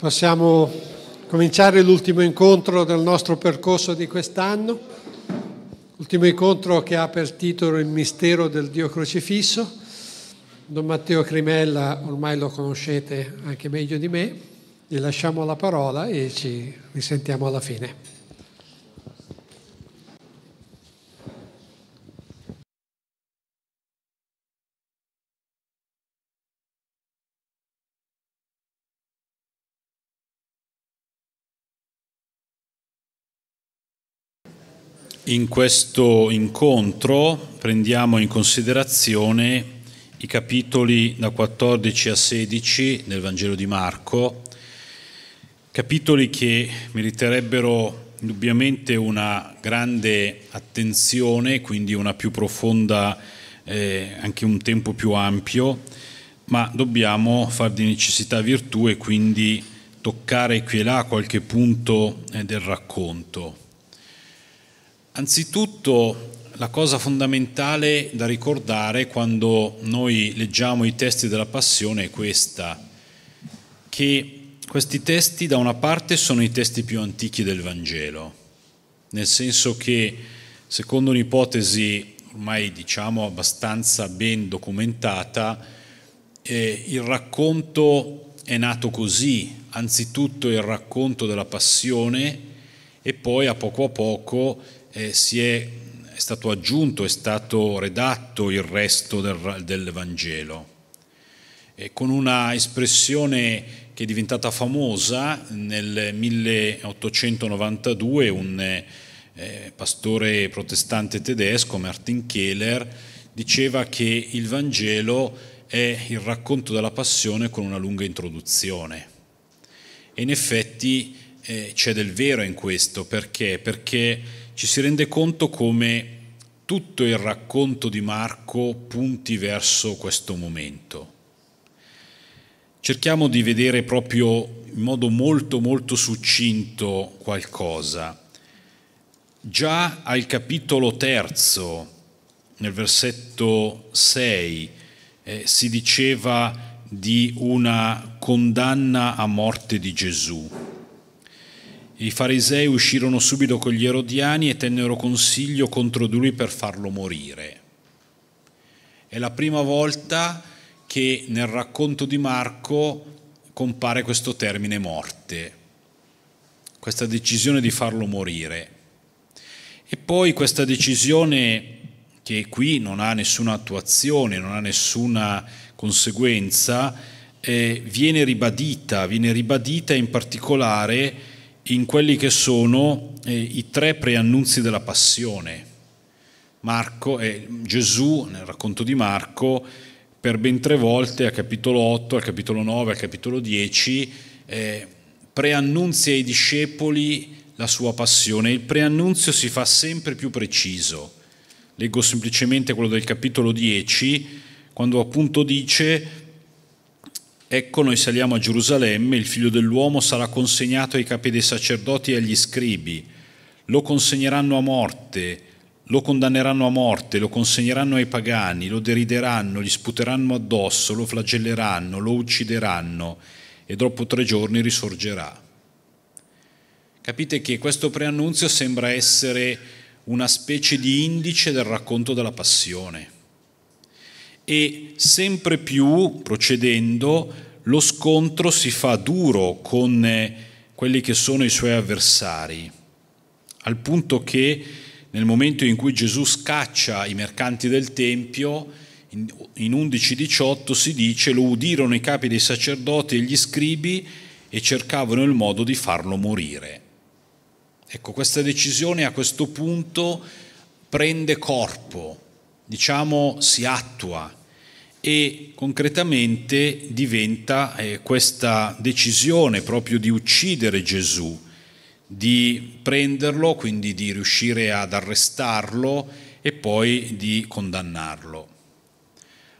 possiamo cominciare l'ultimo incontro del nostro percorso di quest'anno, l'ultimo incontro che ha per titolo Il mistero del Dio crocifisso. Don Matteo Crimella ormai lo conoscete anche meglio di me, gli lasciamo la parola e ci risentiamo alla fine. In questo incontro prendiamo in considerazione i capitoli da 14 a 16 del Vangelo di Marco, capitoli che meriterebbero indubbiamente una grande attenzione, quindi una più profonda, eh, anche un tempo più ampio, ma dobbiamo far di necessità virtù e quindi toccare qui e là qualche punto eh, del racconto. Anzitutto la cosa fondamentale da ricordare quando noi leggiamo i testi della Passione è questa, che questi testi da una parte sono i testi più antichi del Vangelo, nel senso che secondo un'ipotesi ormai diciamo abbastanza ben documentata, eh, il racconto è nato così, anzitutto il racconto della Passione e poi a poco a poco eh, è, è, stato aggiunto, è stato redatto il resto del, del Vangelo, e eh, con una espressione che è diventata famosa nel 1892, un eh, pastore protestante tedesco, Martin Kehler, diceva che il Vangelo è il racconto della passione con una lunga introduzione. E in effetti eh, c'è del vero in questo, perché? Perché ci si rende conto come tutto il racconto di Marco punti verso questo momento. Cerchiamo di vedere proprio in modo molto molto succinto qualcosa. Già al capitolo terzo, nel versetto 6, eh, si diceva di una condanna a morte di Gesù. I farisei uscirono subito con gli erodiani e tennero consiglio contro di lui per farlo morire. È la prima volta che nel racconto di Marco compare questo termine morte, questa decisione di farlo morire. E poi questa decisione che qui non ha nessuna attuazione, non ha nessuna conseguenza, eh, viene ribadita, viene ribadita in particolare in quelli che sono eh, i tre preannunzi della passione. Marco, eh, Gesù, nel racconto di Marco, per ben tre volte, al capitolo 8, al capitolo 9, al capitolo 10, eh, preannunzia ai discepoli la sua passione. Il preannunzio si fa sempre più preciso. Leggo semplicemente quello del capitolo 10, quando appunto dice Ecco noi saliamo a Gerusalemme, il figlio dell'uomo sarà consegnato ai capi dei sacerdoti e agli scribi, lo consegneranno a morte, lo condanneranno a morte, lo consegneranno ai pagani, lo derideranno, gli sputeranno addosso, lo flagelleranno, lo uccideranno e dopo tre giorni risorgerà. Capite che questo preannunzio sembra essere una specie di indice del racconto della passione e sempre più, procedendo, lo scontro si fa duro con eh, quelli che sono i suoi avversari, al punto che nel momento in cui Gesù scaccia i mercanti del Tempio, in 11.18 si dice, lo udirono i capi dei sacerdoti e gli scribi e cercavano il modo di farlo morire. Ecco, questa decisione a questo punto prende corpo, diciamo si attua e concretamente diventa eh, questa decisione proprio di uccidere Gesù, di prenderlo, quindi di riuscire ad arrestarlo e poi di condannarlo.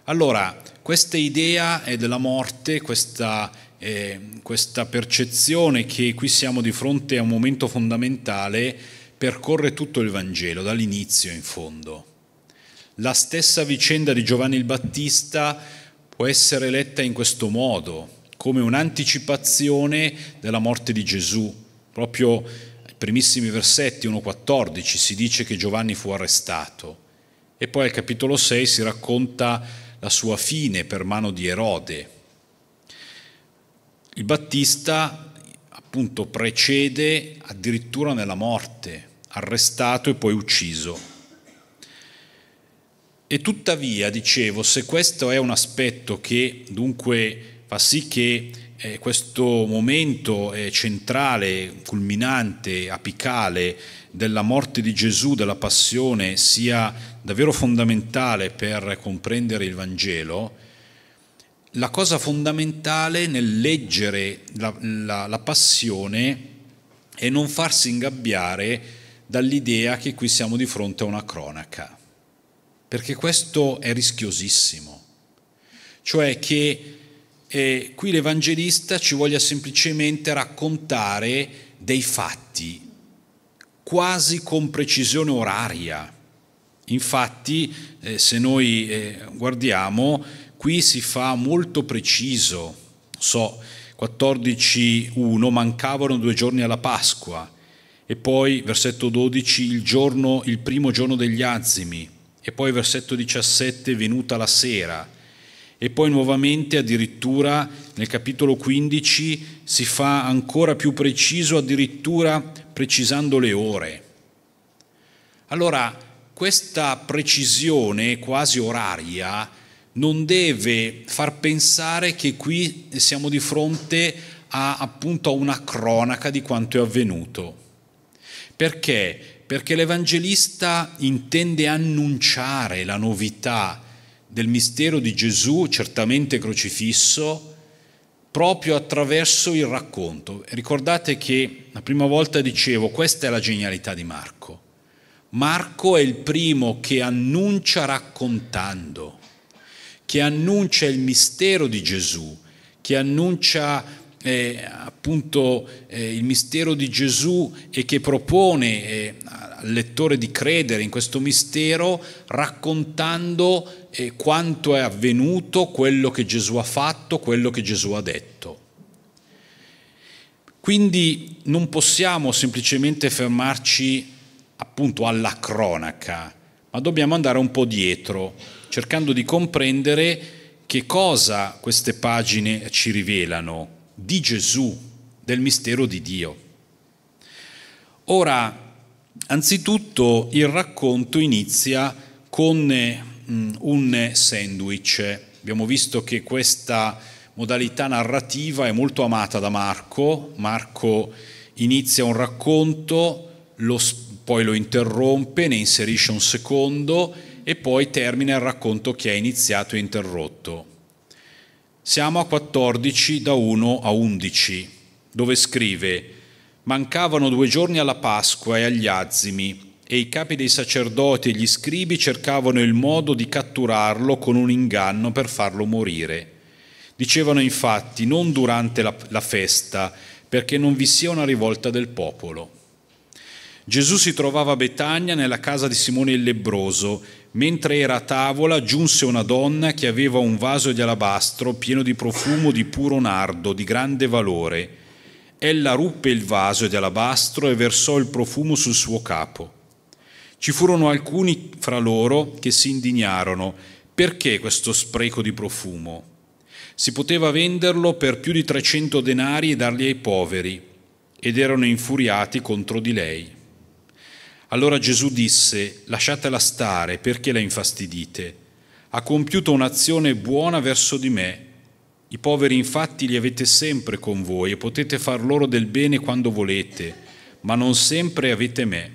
Allora, questa idea è della morte, questa, eh, questa percezione che qui siamo di fronte a un momento fondamentale percorre tutto il Vangelo, dall'inizio in fondo la stessa vicenda di Giovanni il Battista può essere letta in questo modo, come un'anticipazione della morte di Gesù. Proprio ai primissimi versetti 1.14 si dice che Giovanni fu arrestato e poi al capitolo 6 si racconta la sua fine per mano di Erode. Il Battista appunto precede addirittura nella morte, arrestato e poi ucciso. E tuttavia, dicevo, se questo è un aspetto che dunque fa sì che eh, questo momento eh, centrale, culminante, apicale della morte di Gesù, della passione, sia davvero fondamentale per comprendere il Vangelo, la cosa fondamentale nel leggere la, la, la passione è non farsi ingabbiare dall'idea che qui siamo di fronte a una cronaca perché questo è rischiosissimo. Cioè che eh, qui l'Evangelista ci voglia semplicemente raccontare dei fatti, quasi con precisione oraria. Infatti, eh, se noi eh, guardiamo, qui si fa molto preciso. So, 14.1, mancavano due giorni alla Pasqua. E poi, versetto 12, il, giorno, il primo giorno degli azimi e poi versetto 17 venuta la sera e poi nuovamente addirittura nel capitolo 15 si fa ancora più preciso addirittura precisando le ore. Allora questa precisione quasi oraria non deve far pensare che qui siamo di fronte a appunto a una cronaca di quanto è avvenuto. Perché? perché l'Evangelista intende annunciare la novità del mistero di Gesù, certamente crocifisso, proprio attraverso il racconto. Ricordate che la prima volta dicevo, questa è la genialità di Marco. Marco è il primo che annuncia raccontando, che annuncia il mistero di Gesù, che annuncia eh, appunto eh, il mistero di Gesù e che propone eh, al lettore di credere in questo mistero raccontando eh, quanto è avvenuto, quello che Gesù ha fatto, quello che Gesù ha detto. Quindi non possiamo semplicemente fermarci appunto alla cronaca, ma dobbiamo andare un po' dietro, cercando di comprendere che cosa queste pagine ci rivelano, di Gesù, del mistero di Dio. Ora, anzitutto il racconto inizia con mm, un sandwich. Abbiamo visto che questa modalità narrativa è molto amata da Marco. Marco inizia un racconto, lo, poi lo interrompe, ne inserisce un secondo e poi termina il racconto che ha iniziato e interrotto. Siamo a 14 da 1 a 11, dove scrive Mancavano due giorni alla Pasqua e agli azimi, e i capi dei sacerdoti e gli scribi cercavano il modo di catturarlo con un inganno per farlo morire. Dicevano infatti non durante la, la festa, perché non vi sia una rivolta del popolo. Gesù si trovava a Betania nella casa di Simone il lebbroso Mentre era a tavola giunse una donna che aveva un vaso di alabastro pieno di profumo di puro nardo di grande valore. Ella ruppe il vaso di alabastro e versò il profumo sul suo capo. Ci furono alcuni fra loro che si indignarono. Perché questo spreco di profumo? Si poteva venderlo per più di 300 denari e darli ai poveri, ed erano infuriati contro di lei. Allora Gesù disse, lasciatela stare, perché la infastidite? Ha compiuto un'azione buona verso di me. I poveri infatti li avete sempre con voi e potete far loro del bene quando volete, ma non sempre avete me.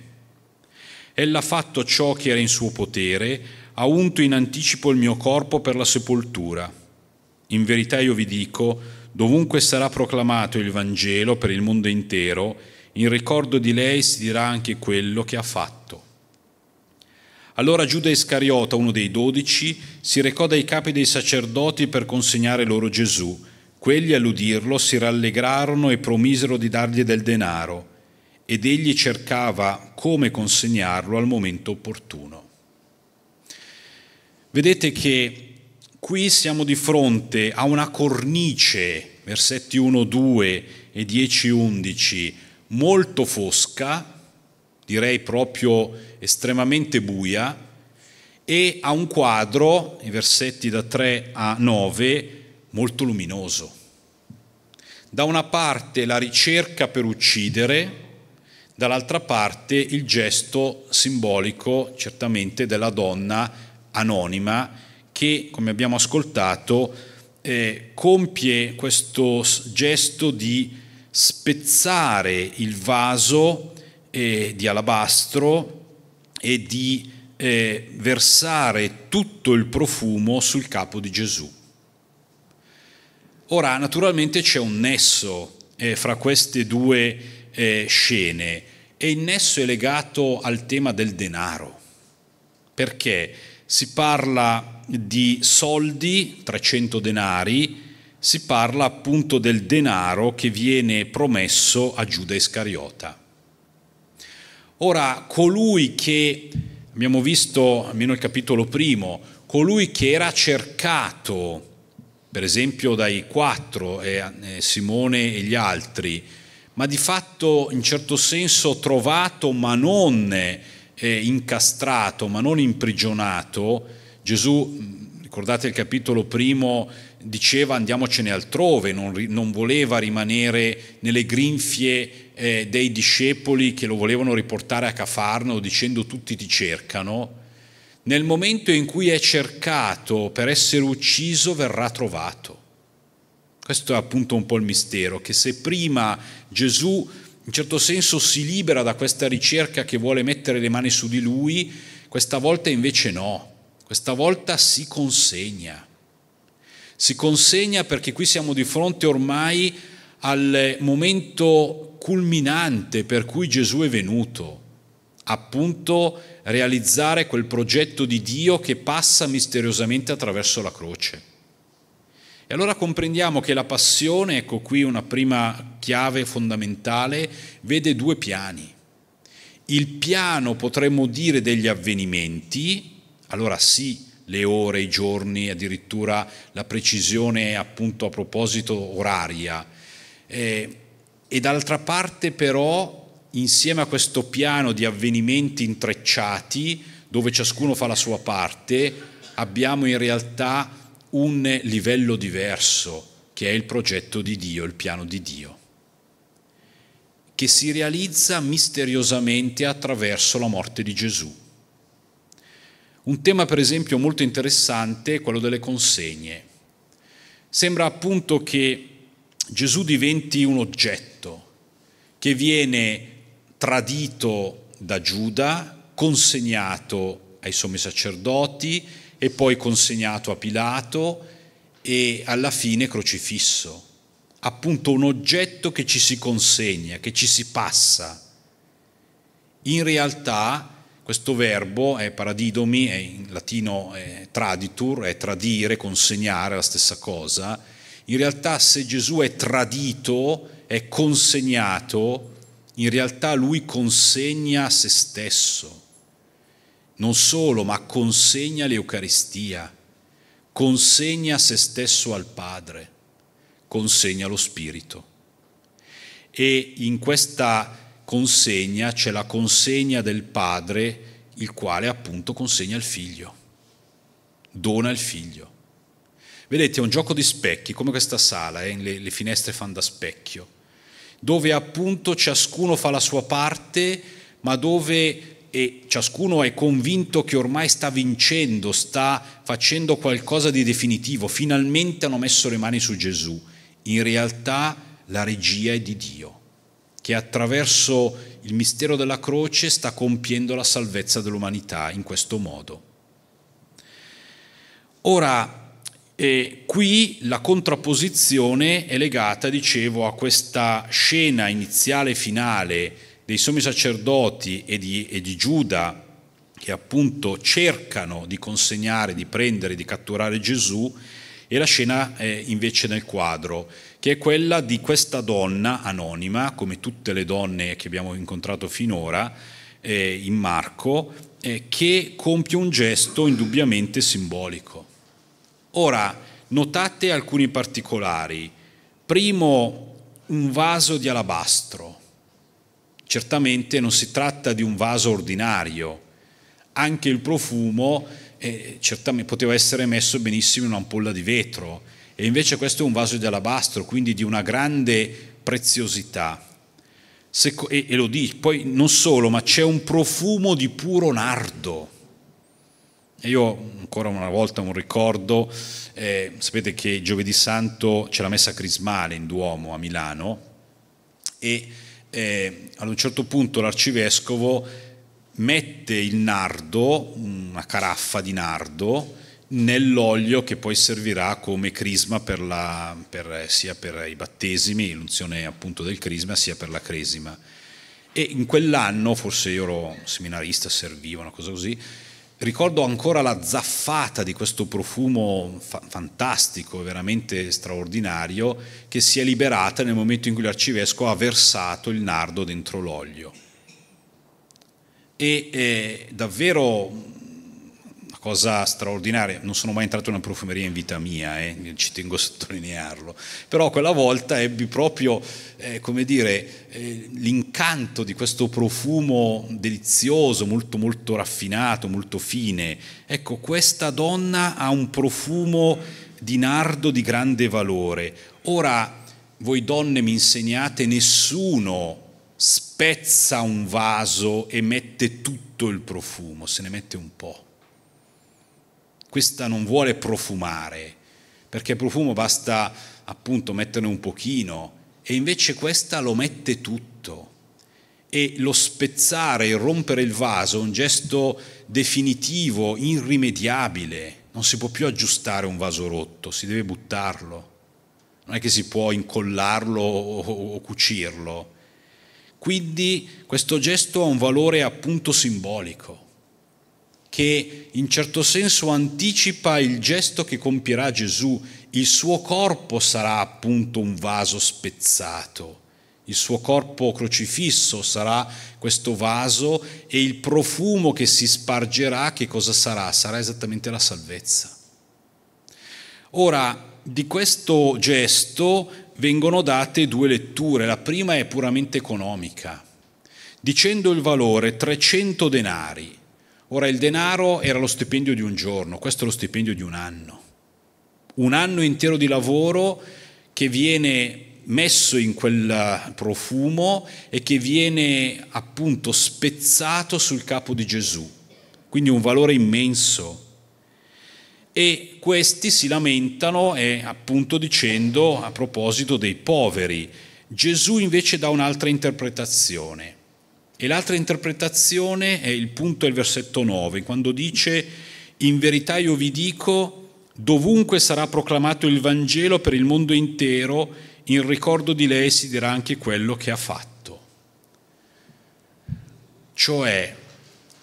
Ella ha fatto ciò che era in suo potere, ha unto in anticipo il mio corpo per la sepoltura. In verità io vi dico, dovunque sarà proclamato il Vangelo per il mondo intero, in ricordo di lei si dirà anche quello che ha fatto. Allora Giuda Iscariota, uno dei dodici, si recò dai capi dei sacerdoti per consegnare loro Gesù. Quelli all'udirlo si rallegrarono e promisero di dargli del denaro, ed egli cercava come consegnarlo al momento opportuno. Vedete che qui siamo di fronte a una cornice, versetti 1-2 e 10-11, molto fosca, direi proprio estremamente buia, e ha un quadro, i versetti da 3 a 9, molto luminoso. Da una parte la ricerca per uccidere, dall'altra parte il gesto simbolico certamente della donna anonima che, come abbiamo ascoltato, eh, compie questo gesto di spezzare il vaso eh, di alabastro e di eh, versare tutto il profumo sul capo di Gesù. Ora, naturalmente c'è un nesso eh, fra queste due eh, scene e il nesso è legato al tema del denaro, perché si parla di soldi, 300 denari, si parla appunto del denaro che viene promesso a Giuda Iscariota. Ora, colui che, abbiamo visto almeno il capitolo primo, colui che era cercato, per esempio dai quattro, eh, eh Simone e gli altri, ma di fatto in certo senso trovato ma non eh, incastrato, ma non imprigionato, Gesù, mm, ricordate il capitolo primo, diceva andiamocene altrove, non, non voleva rimanere nelle grinfie eh, dei discepoli che lo volevano riportare a Cafarno dicendo tutti ti cercano, nel momento in cui è cercato per essere ucciso verrà trovato. Questo è appunto un po' il mistero, che se prima Gesù in certo senso si libera da questa ricerca che vuole mettere le mani su di lui, questa volta invece no, questa volta si consegna si consegna perché qui siamo di fronte ormai al momento culminante per cui Gesù è venuto, appunto realizzare quel progetto di Dio che passa misteriosamente attraverso la croce. E allora comprendiamo che la passione, ecco qui una prima chiave fondamentale, vede due piani. Il piano, potremmo dire, degli avvenimenti, allora sì, le ore, i giorni, addirittura la precisione appunto a proposito oraria. Eh, e d'altra parte però insieme a questo piano di avvenimenti intrecciati dove ciascuno fa la sua parte abbiamo in realtà un livello diverso che è il progetto di Dio, il piano di Dio che si realizza misteriosamente attraverso la morte di Gesù. Un tema per esempio molto interessante è quello delle consegne. Sembra appunto che Gesù diventi un oggetto che viene tradito da Giuda, consegnato ai sommi sacerdoti e poi consegnato a Pilato e alla fine crocifisso. Appunto un oggetto che ci si consegna, che ci si passa. In realtà questo verbo è paradidomi, è in latino è traditur, è tradire, consegnare, la stessa cosa. In realtà se Gesù è tradito, è consegnato, in realtà lui consegna se stesso. Non solo, ma consegna l'Eucaristia, consegna se stesso al Padre, consegna lo Spirito. E in questa consegna, c'è la consegna del padre, il quale appunto consegna il figlio, dona il figlio. Vedete, è un gioco di specchi, come questa sala, eh, le, le finestre fanno da specchio, dove appunto ciascuno fa la sua parte, ma dove e ciascuno è convinto che ormai sta vincendo, sta facendo qualcosa di definitivo, finalmente hanno messo le mani su Gesù. In realtà la regia è di Dio che attraverso il mistero della croce sta compiendo la salvezza dell'umanità in questo modo. Ora, eh, qui la contrapposizione è legata, dicevo, a questa scena iniziale e finale dei sommi sacerdoti e di, e di Giuda, che appunto cercano di consegnare, di prendere, di catturare Gesù, e la scena invece nel quadro che è quella di questa donna anonima, come tutte le donne che abbiamo incontrato finora eh, in Marco, eh, che compie un gesto indubbiamente simbolico. Ora, notate alcuni particolari. Primo, un vaso di alabastro. Certamente non si tratta di un vaso ordinario, anche il profumo eh, poteva essere messo benissimo in un'ampolla di vetro e invece questo è un vaso di alabastro, quindi di una grande preziosità. Se, e, e, lo dice, poi non solo, ma c'è un profumo di puro nardo. E io ancora una volta un ricordo, eh, sapete che giovedì santo c'è la messa crismale in Duomo a Milano e eh, ad un certo punto l'arcivescovo mette il nardo, una caraffa di nardo, nell'olio che poi servirà come crisma per la, per, eh, sia per i battesimi, l'unzione appunto del crisma, sia per la cresima. E in quell'anno, forse io ero seminarista, serviva una cosa così, ricordo ancora la zaffata di questo profumo fa- fantastico, veramente straordinario, che si è liberata nel momento in cui l'arcivescovo ha versato il nardo dentro l'olio. E eh, davvero cosa straordinaria, non sono mai entrato in una profumeria in vita mia, eh, ci tengo a sottolinearlo, però quella volta ebbi proprio, eh, come dire, eh, l'incanto di questo profumo delizioso, molto molto raffinato, molto fine. Ecco, questa donna ha un profumo di nardo di grande valore. Ora, voi donne mi insegnate, nessuno spezza un vaso e mette tutto il profumo, se ne mette un po' questa non vuole profumare, perché profumo basta appunto metterne un pochino, e invece questa lo mette tutto. E lo spezzare, il rompere il vaso è un gesto definitivo, irrimediabile. Non si può più aggiustare un vaso rotto, si deve buttarlo. Non è che si può incollarlo o, cucirlo. Quindi questo gesto ha un valore appunto simbolico che in certo senso anticipa il gesto che compirà Gesù. Il suo corpo sarà appunto un vaso spezzato, il suo corpo crocifisso sarà questo vaso e il profumo che si spargerà che cosa sarà? Sarà esattamente la salvezza. Ora, di questo gesto vengono date due letture. La prima è puramente economica. Dicendo il valore 300 denari, Ora il denaro era lo stipendio di un giorno, questo è lo stipendio di un anno. Un anno intero di lavoro che viene messo in quel profumo e che viene appunto spezzato sul capo di Gesù. Quindi un valore immenso. E questi si lamentano e eh, appunto dicendo a proposito dei poveri. Gesù invece dà un'altra interpretazione. E l'altra interpretazione è il punto del versetto 9, quando dice, in verità io vi dico, dovunque sarà proclamato il Vangelo per il mondo intero, in ricordo di lei si dirà anche quello che ha fatto. Cioè,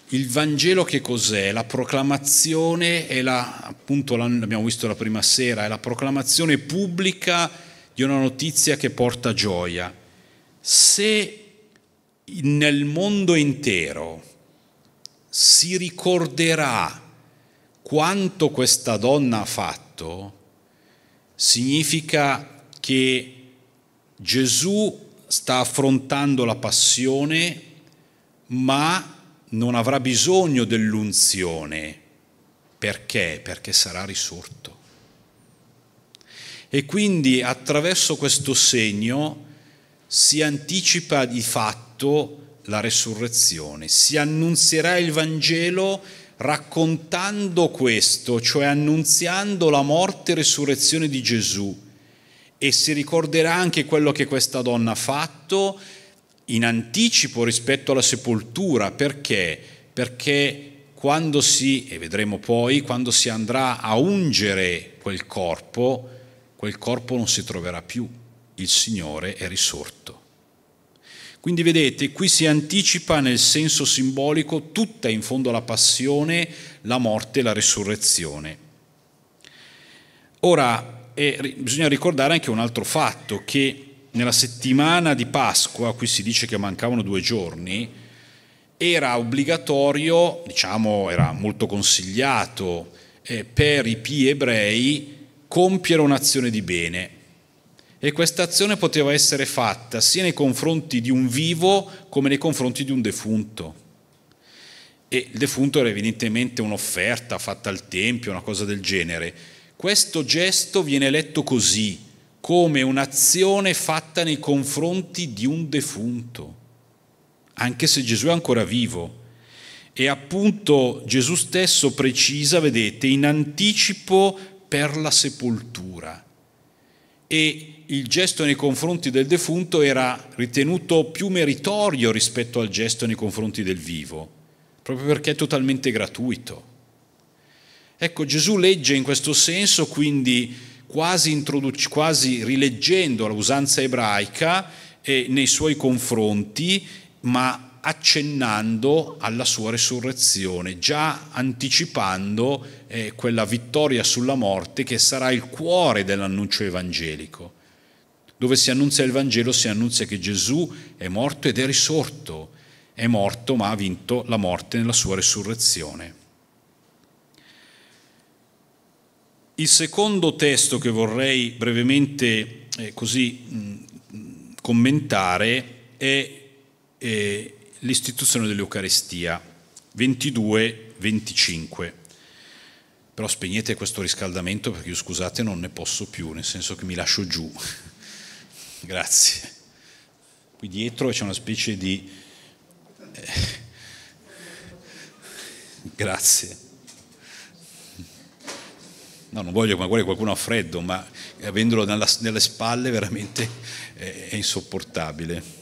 il Vangelo che cos'è? La proclamazione è la, appunto l'abbiamo visto la prima sera, è la proclamazione pubblica di una notizia che porta gioia. Se nel mondo intero si ricorderà quanto questa donna ha fatto, significa che Gesù sta affrontando la passione, ma non avrà bisogno dell'unzione. Perché? Perché sarà risorto. E quindi attraverso questo segno si anticipa di fatto la resurrezione, si annunzierà il Vangelo raccontando questo, cioè annunziando la morte e resurrezione di Gesù e si ricorderà anche quello che questa donna ha fatto in anticipo rispetto alla sepoltura, perché? Perché quando si, e vedremo poi, quando si andrà a ungere quel corpo, quel corpo non si troverà più il Signore è risorto. Quindi vedete, qui si anticipa nel senso simbolico tutta in fondo la passione, la morte e la risurrezione. Ora, eh, bisogna ricordare anche un altro fatto, che nella settimana di Pasqua, qui si dice che mancavano due giorni, era obbligatorio, diciamo, era molto consigliato eh, per i pi ebrei compiere un'azione di bene, e questa azione poteva essere fatta sia nei confronti di un vivo come nei confronti di un defunto. E il defunto era evidentemente un'offerta fatta al tempio, una cosa del genere. Questo gesto viene letto così, come un'azione fatta nei confronti di un defunto, anche se Gesù è ancora vivo. E appunto Gesù stesso precisa, vedete, in anticipo per la sepoltura. E il gesto nei confronti del defunto era ritenuto più meritorio rispetto al gesto nei confronti del vivo, proprio perché è totalmente gratuito. Ecco, Gesù legge in questo senso, quindi quasi, introduc- quasi rileggendo l'usanza ebraica eh, nei suoi confronti, ma accennando alla sua resurrezione, già anticipando eh, quella vittoria sulla morte che sarà il cuore dell'annuncio evangelico dove si annuncia il Vangelo, si annuncia che Gesù è morto ed è risorto, è morto ma ha vinto la morte nella sua resurrezione. Il secondo testo che vorrei brevemente eh, così mh, commentare è eh, l'istituzione dell'Eucarestia 22-25. Però spegnete questo riscaldamento perché io scusate non ne posso più, nel senso che mi lascio giù. Grazie. Qui dietro c'è una specie di... Eh, grazie. No, non voglio magari qualcuno ha freddo, ma avendolo nella, nelle spalle veramente è, è insopportabile.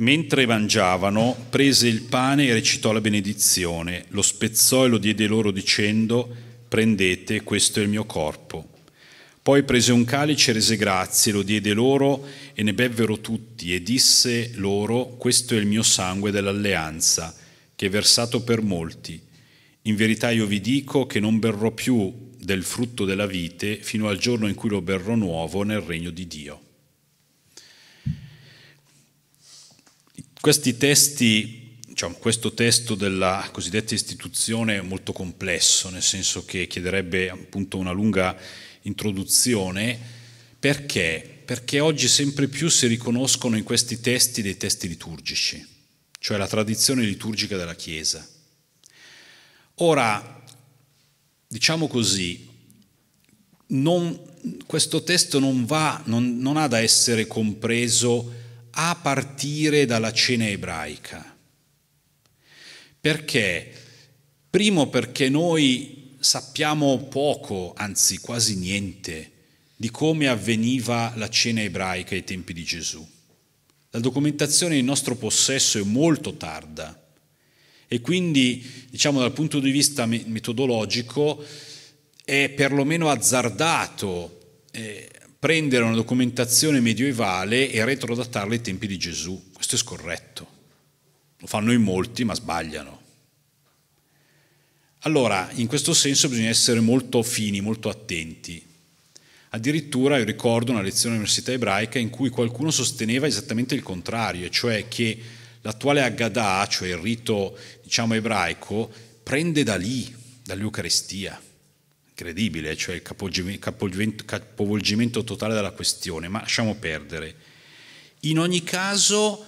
Mentre mangiavano, prese il pane e recitò la benedizione, lo spezzò e lo diede loro dicendo, prendete, questo è il mio corpo. Poi prese un calice, e rese grazie, lo diede loro e ne bevvero tutti e disse loro, questo è il mio sangue dell'alleanza, che è versato per molti. In verità io vi dico che non berrò più del frutto della vite fino al giorno in cui lo berrò nuovo nel regno di Dio. Questi testi, diciamo, questo testo della cosiddetta istituzione è molto complesso, nel senso che chiederebbe appunto una lunga introduzione, perché? Perché oggi sempre più si riconoscono in questi testi dei testi liturgici, cioè la tradizione liturgica della Chiesa. Ora, diciamo così, non, questo testo non, va, non, non ha da essere compreso a partire dalla cena ebraica. Perché? Primo perché noi sappiamo poco, anzi quasi niente, di come avveniva la cena ebraica ai tempi di Gesù. La documentazione in nostro possesso è molto tarda e quindi, diciamo dal punto di vista metodologico, è perlomeno azzardato eh, prendere una documentazione medievale e retrodatarla ai tempi di Gesù. Questo è scorretto. Lo fanno in molti, ma sbagliano. Allora, in questo senso bisogna essere molto fini, molto attenti. Addirittura io ricordo una lezione all'Università ebraica in cui qualcuno sosteneva esattamente il contrario, cioè che l'attuale Haggadah, cioè il rito diciamo, ebraico, prende da lì, dall'Eucarestia credibile, cioè il capovolgimento, capovolgimento totale della questione, ma lasciamo perdere. In ogni caso,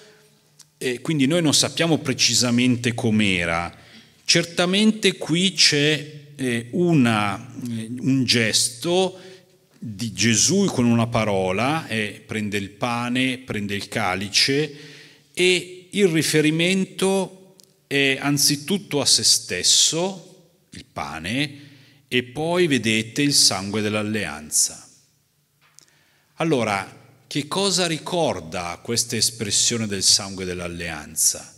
eh, quindi noi non sappiamo precisamente com'era, certamente qui c'è eh, una, eh, un gesto di Gesù con una parola, eh, prende il pane, prende il calice e il riferimento è anzitutto a se stesso, il pane, e poi vedete il sangue dell'alleanza. Allora, che cosa ricorda questa espressione del sangue dell'alleanza?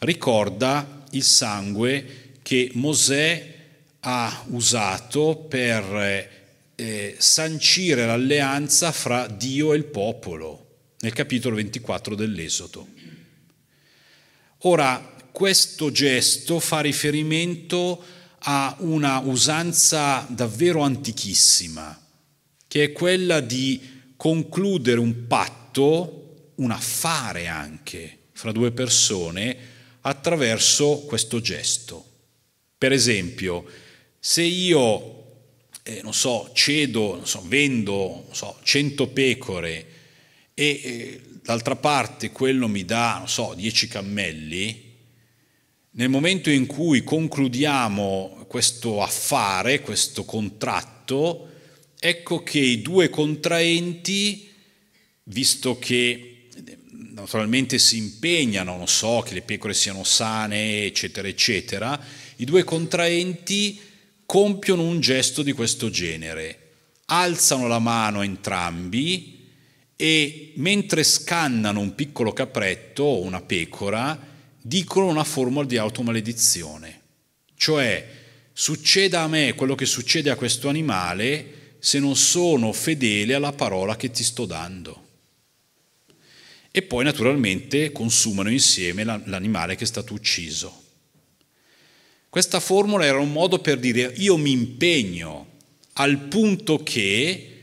Ricorda il sangue che Mosè ha usato per eh, sancire l'alleanza fra Dio e il popolo nel capitolo 24 dell'Esodo. Ora, questo gesto fa riferimento a a una usanza davvero antichissima, che è quella di concludere un patto, un affare anche, fra due persone, attraverso questo gesto. Per esempio, se io, eh, non so, cedo, non so, vendo, non so, 100 pecore e eh, d'altra parte quello mi dà, non so, 10 cammelli, nel momento in cui concludiamo questo affare, questo contratto, ecco che i due contraenti, visto che naturalmente si impegnano, non so, che le pecore siano sane, eccetera, eccetera, i due contraenti compiono un gesto di questo genere. Alzano la mano entrambi e mentre scannano un piccolo capretto o una pecora, dicono una formula di automaledizione, cioè succeda a me quello che succede a questo animale se non sono fedele alla parola che ti sto dando. E poi naturalmente consumano insieme l'animale che è stato ucciso. Questa formula era un modo per dire io mi impegno al punto che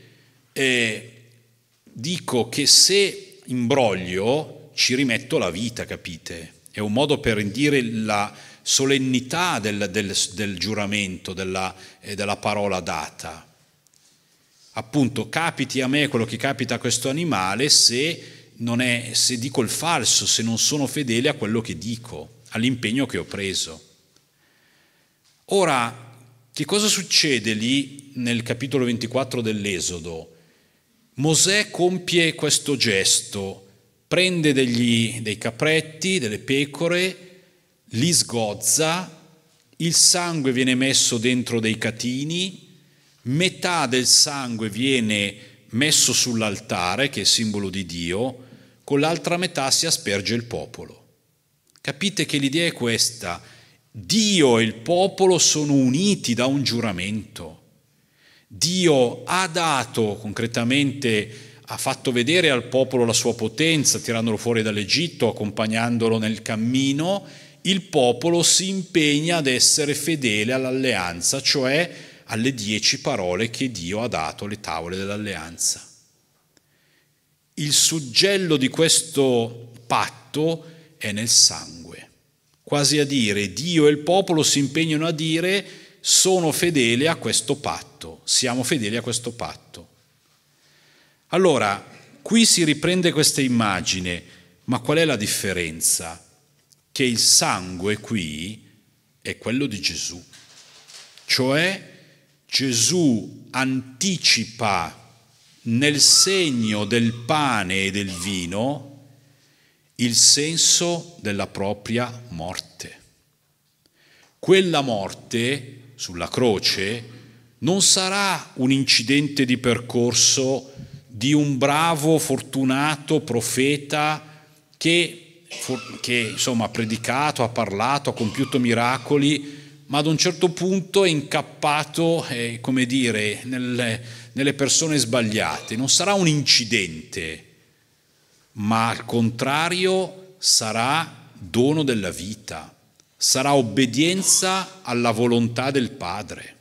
eh, dico che se imbroglio ci rimetto la vita, capite? è un modo per dire la solennità del, del, del giuramento, della, eh, della parola data. Appunto, capiti a me quello che capita a questo animale se, è, se dico il falso, se non sono fedele a quello che dico, all'impegno che ho preso. Ora, che cosa succede lì nel capitolo 24 dell'Esodo? Mosè compie questo gesto prende degli, dei capretti, delle pecore, li sgozza, il sangue viene messo dentro dei catini, metà del sangue viene messo sull'altare, che è simbolo di Dio, con l'altra metà si asperge il popolo. Capite che l'idea è questa, Dio e il popolo sono uniti da un giuramento. Dio ha dato concretamente ha fatto vedere al popolo la sua potenza, tirandolo fuori dall'Egitto, accompagnandolo nel cammino, il popolo si impegna ad essere fedele all'alleanza, cioè alle dieci parole che Dio ha dato alle tavole dell'alleanza. Il suggello di questo patto è nel sangue, quasi a dire Dio e il popolo si impegnano a dire sono fedele a questo patto, siamo fedeli a questo patto. Allora, qui si riprende questa immagine, ma qual è la differenza? Che il sangue qui è quello di Gesù, cioè Gesù anticipa nel segno del pane e del vino il senso della propria morte. Quella morte sulla croce non sarà un incidente di percorso di un bravo, fortunato profeta che, che insomma, ha predicato, ha parlato, ha compiuto miracoli, ma ad un certo punto è incappato, eh, come dire, nel, nelle persone sbagliate. Non sarà un incidente, ma al contrario sarà dono della vita, sarà obbedienza alla volontà del Padre.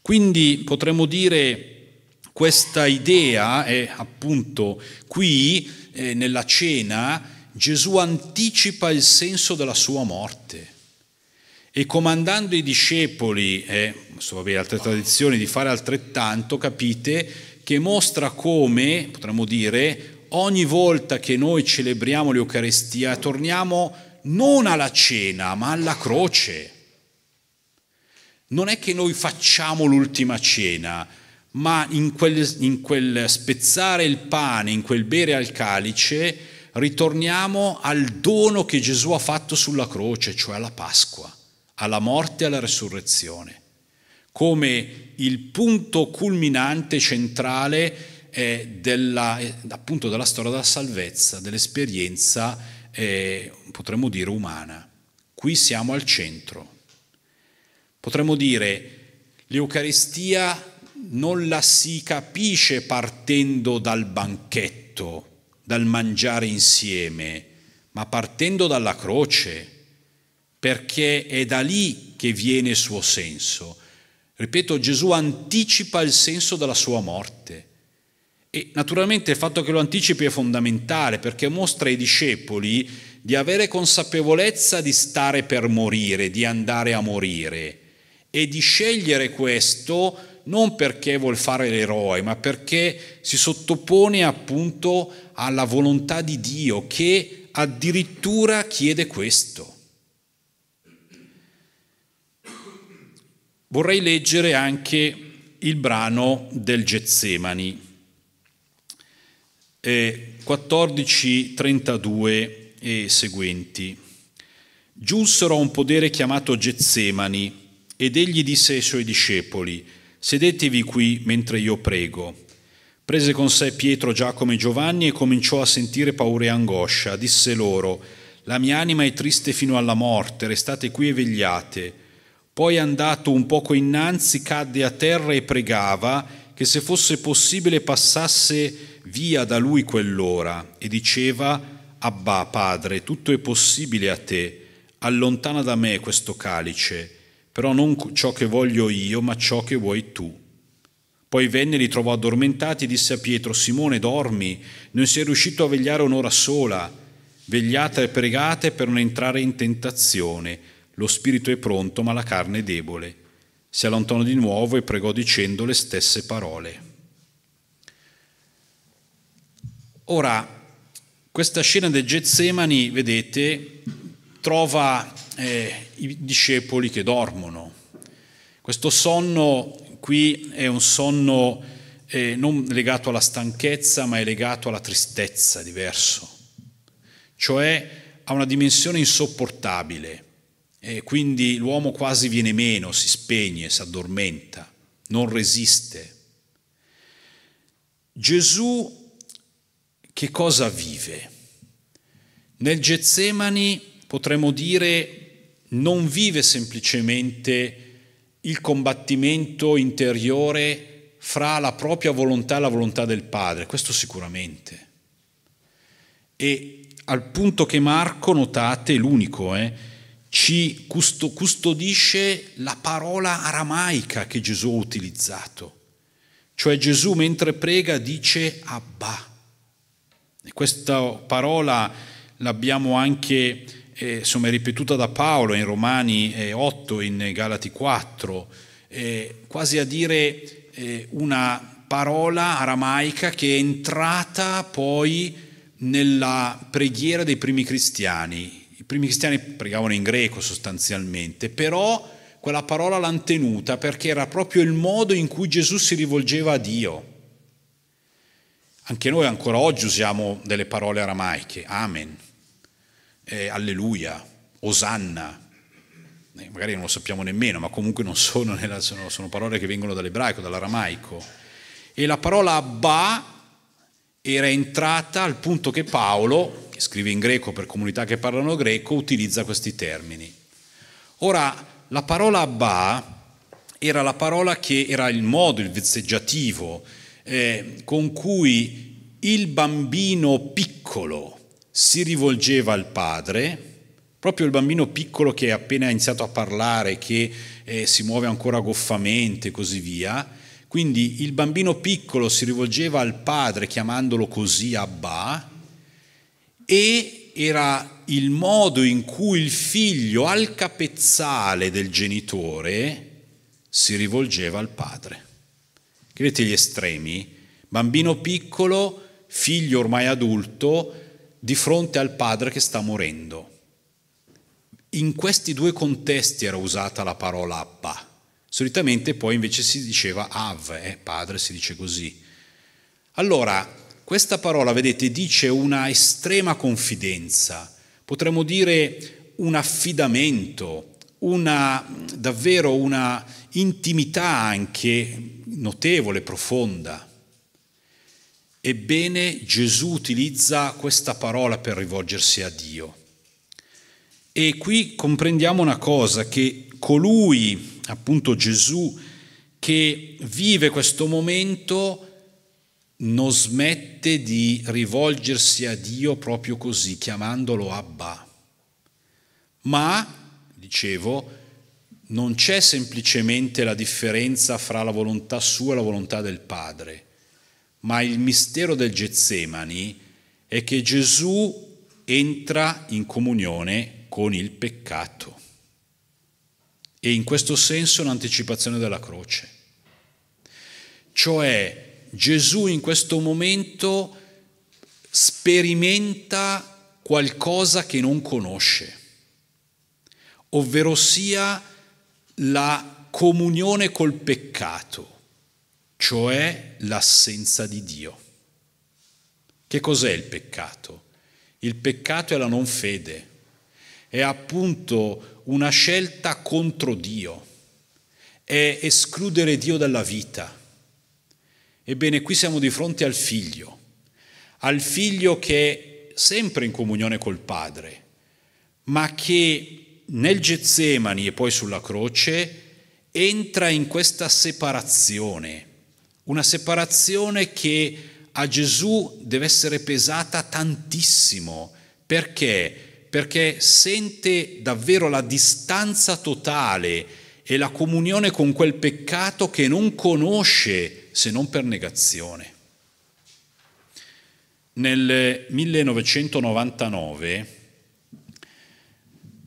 Quindi potremmo dire questa idea è appunto qui eh, nella cena Gesù anticipa il senso della sua morte e comandando i discepoli, e eh, altre tradizioni, di fare altrettanto, capite che mostra come, potremmo dire, ogni volta che noi celebriamo l'Eucaristia torniamo non alla cena, ma alla croce. Non è che noi facciamo l'ultima cena, ma in quel, in quel spezzare il pane, in quel bere al calice, ritorniamo al dono che Gesù ha fatto sulla croce, cioè alla Pasqua, alla morte e alla resurrezione, come il punto culminante, centrale eh, della, eh, appunto della storia della salvezza, dell'esperienza, eh, potremmo dire, umana. Qui siamo al centro. Potremmo dire, l'Eucaristia non la si capisce partendo dal banchetto, dal mangiare insieme, ma partendo dalla croce, perché è da lì che viene il suo senso. Ripeto, Gesù anticipa il senso della sua morte. E naturalmente il fatto che lo anticipi è fondamentale perché mostra ai discepoli di avere consapevolezza di stare per morire, di andare a morire e di scegliere questo non perché vuol fare l'eroe, ma perché si sottopone appunto alla volontà di Dio che addirittura chiede questo. Vorrei leggere anche il brano del Getsemani, eh, 14.32 e seguenti. Giunsero a un podere chiamato Getsemani ed egli disse ai suoi discepoli, Sedetevi qui mentre io prego. Prese con sé Pietro, Giacomo e Giovanni e cominciò a sentire paura e angoscia. Disse loro, La mia anima è triste fino alla morte, restate qui e vegliate. Poi andato un poco innanzi, cadde a terra e pregava che se fosse possibile passasse via da lui quell'ora e diceva, Abba, Padre, tutto è possibile a te, allontana da me questo calice però non ciò che voglio io, ma ciò che vuoi tu. Poi venne e li trovò addormentati e disse a Pietro, Simone, dormi, non sei riuscito a vegliare un'ora sola, vegliate e pregate per non entrare in tentazione, lo spirito è pronto ma la carne è debole. Si allontanò di nuovo e pregò dicendo le stesse parole. Ora, questa scena del Getsemani, vedete, trova eh, i discepoli che dormono. Questo sonno qui è un sonno eh, non legato alla stanchezza, ma è legato alla tristezza, diverso, cioè ha una dimensione insopportabile e quindi l'uomo quasi viene meno, si spegne, si addormenta, non resiste. Gesù che cosa vive? Nel Getsemani potremmo dire non vive semplicemente il combattimento interiore fra la propria volontà e la volontà del Padre, questo sicuramente. E al punto che Marco, notate, è l'unico, eh, ci custodisce la parola aramaica che Gesù ha utilizzato. Cioè Gesù mentre prega dice Abba. E questa parola l'abbiamo anche eh, insomma, è ripetuta da Paolo in Romani 8, eh, in Galati 4, eh, quasi a dire eh, una parola aramaica che è entrata poi nella preghiera dei primi cristiani. I primi cristiani pregavano in greco sostanzialmente, però quella parola l'ha tenuta perché era proprio il modo in cui Gesù si rivolgeva a Dio. Anche noi ancora oggi usiamo delle parole aramaiche, amen, eh, alleluia, osanna, eh, magari non lo sappiamo nemmeno, ma comunque non sono, nella, sono, sono parole che vengono dall'ebraico, dall'aramaico. E la parola abba era entrata al punto che Paolo, che scrive in greco per comunità che parlano greco, utilizza questi termini. Ora, la parola abba era la parola che era il modo, il vezzeggiativo eh, con cui il bambino piccolo, si rivolgeva al padre, proprio il bambino piccolo che ha appena iniziato a parlare, che eh, si muove ancora goffamente e così via. Quindi il bambino piccolo si rivolgeva al padre chiamandolo così Abba e era il modo in cui il figlio al capezzale del genitore si rivolgeva al padre. Vedete gli estremi? Bambino piccolo, figlio ormai adulto, di fronte al padre che sta morendo. In questi due contesti era usata la parola Abba. Solitamente poi invece si diceva Av, eh, padre si dice così. Allora, questa parola, vedete, dice una estrema confidenza, potremmo dire un affidamento, una, davvero una intimità anche notevole, profonda. Ebbene Gesù utilizza questa parola per rivolgersi a Dio. E qui comprendiamo una cosa, che colui, appunto Gesù, che vive questo momento, non smette di rivolgersi a Dio proprio così, chiamandolo Abba. Ma, dicevo, non c'è semplicemente la differenza fra la volontà sua e la volontà del Padre ma il mistero del Getsemani è che Gesù entra in comunione con il peccato. E in questo senso è un'anticipazione della croce. Cioè Gesù in questo momento sperimenta qualcosa che non conosce, ovvero sia la comunione col peccato cioè l'assenza di Dio. Che cos'è il peccato? Il peccato è la non fede, è appunto una scelta contro Dio, è escludere Dio dalla vita. Ebbene, qui siamo di fronte al figlio, al figlio che è sempre in comunione col padre, ma che nel Getsemani e poi sulla croce entra in questa separazione una separazione che a Gesù deve essere pesata tantissimo. Perché? Perché sente davvero la distanza totale e la comunione con quel peccato che non conosce se non per negazione. Nel 1999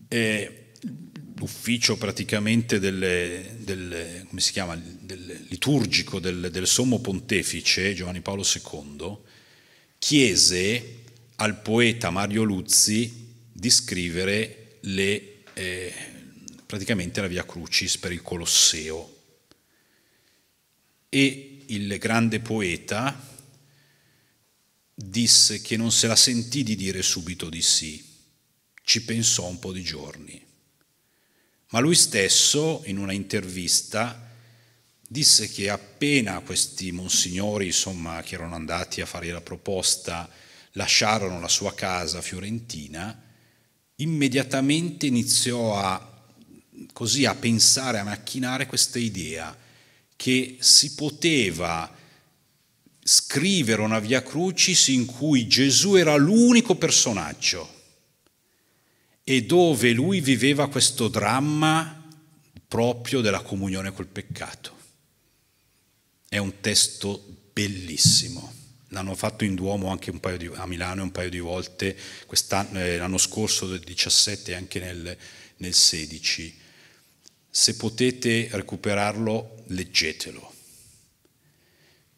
eh, l'ufficio praticamente delle, delle, chiama, del liturgico del, del sommo pontefice Giovanni Paolo II, chiese al poeta Mario Luzzi di scrivere le, eh, praticamente la Via Crucis per il Colosseo. E il grande poeta disse che non se la sentì di dire subito di sì, ci pensò un po' di giorni ma lui stesso, in una intervista, disse che appena questi monsignori, insomma, che erano andati a fargli la proposta, lasciarono la sua casa fiorentina, immediatamente iniziò a, così, a pensare, a macchinare questa idea che si poteva scrivere una Via Crucis in cui Gesù era l'unico personaggio e dove lui viveva questo dramma proprio della comunione col peccato. È un testo bellissimo. L'hanno fatto in Duomo anche di, a Milano un paio di volte, eh, l'anno scorso del 17 e anche nel, nel 16. Se potete recuperarlo, leggetelo.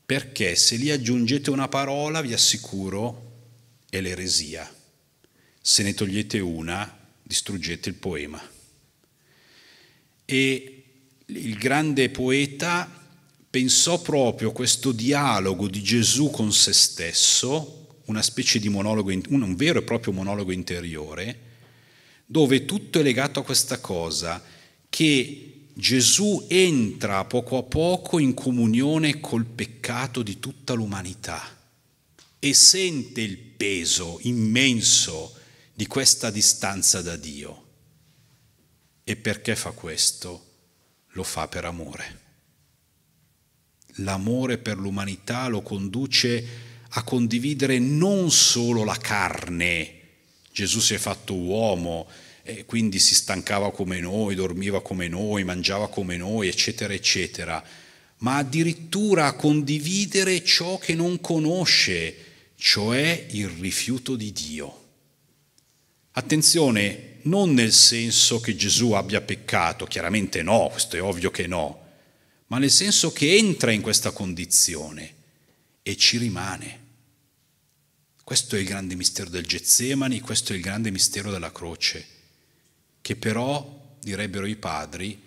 Perché se lì aggiungete una parola, vi assicuro, è l'eresia. Se ne togliete una, distruggete il poema. E il grande poeta pensò proprio a questo dialogo di Gesù con se stesso, una specie di monologo, un vero e proprio monologo interiore, dove tutto è legato a questa cosa, che Gesù entra poco a poco in comunione col peccato di tutta l'umanità e sente il peso immenso di questa distanza da Dio. E perché fa questo? Lo fa per amore. L'amore per l'umanità lo conduce a condividere non solo la carne, Gesù si è fatto uomo, e quindi si stancava come noi, dormiva come noi, mangiava come noi, eccetera, eccetera, ma addirittura a condividere ciò che non conosce, cioè il rifiuto di Dio. Attenzione, non nel senso che Gesù abbia peccato, chiaramente no, questo è ovvio che no, ma nel senso che entra in questa condizione e ci rimane. Questo è il grande mistero del Getsemani, questo è il grande mistero della croce, che però, direbbero i padri,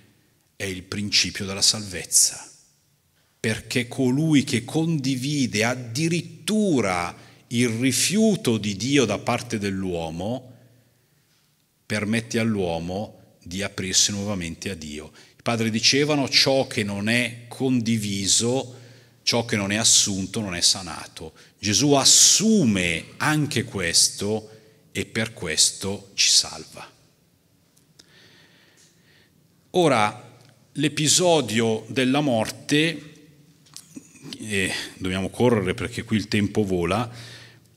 è il principio della salvezza, perché colui che condivide addirittura il rifiuto di Dio da parte dell'uomo, permette all'uomo di aprirsi nuovamente a Dio. I padri dicevano ciò che non è condiviso, ciò che non è assunto, non è sanato. Gesù assume anche questo e per questo ci salva. Ora, l'episodio della morte, eh, dobbiamo correre perché qui il tempo vola,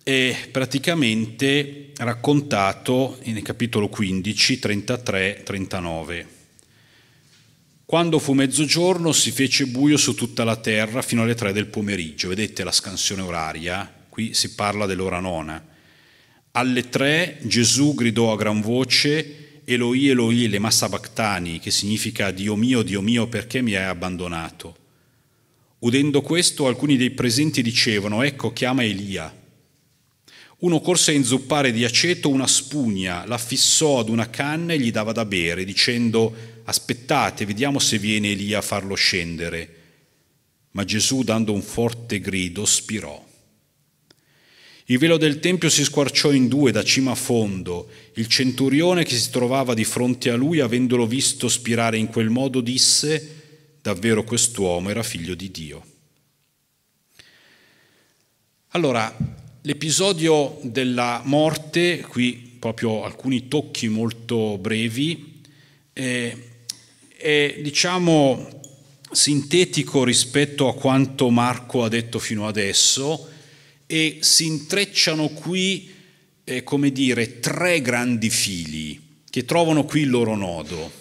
è praticamente raccontato nel capitolo 15, 33, 39. Quando fu mezzogiorno si fece buio su tutta la terra fino alle tre del pomeriggio. Vedete la scansione oraria? Qui si parla dell'ora nona. Alle tre Gesù gridò a gran voce Eloi, Eloi, lema sabachthani, che significa Dio mio, Dio mio, perché mi hai abbandonato? Udendo questo, alcuni dei presenti dicevano, ecco, chiama Elia. Uno corse a inzuppare di aceto una spugna, la fissò ad una canna e gli dava da bere, dicendo aspettate, vediamo se viene Elia a farlo scendere. Ma Gesù, dando un forte grido, spirò. Il velo del Tempio si squarciò in due da cima a fondo. Il centurione che si trovava di fronte a lui, avendolo visto spirare in quel modo, disse, davvero quest'uomo era figlio di Dio. Allora, L'episodio della morte, qui proprio alcuni tocchi molto brevi, è, eh, è diciamo sintetico rispetto a quanto Marco ha detto fino adesso e si intrecciano qui, eh, come dire, tre grandi fili che trovano qui il loro nodo.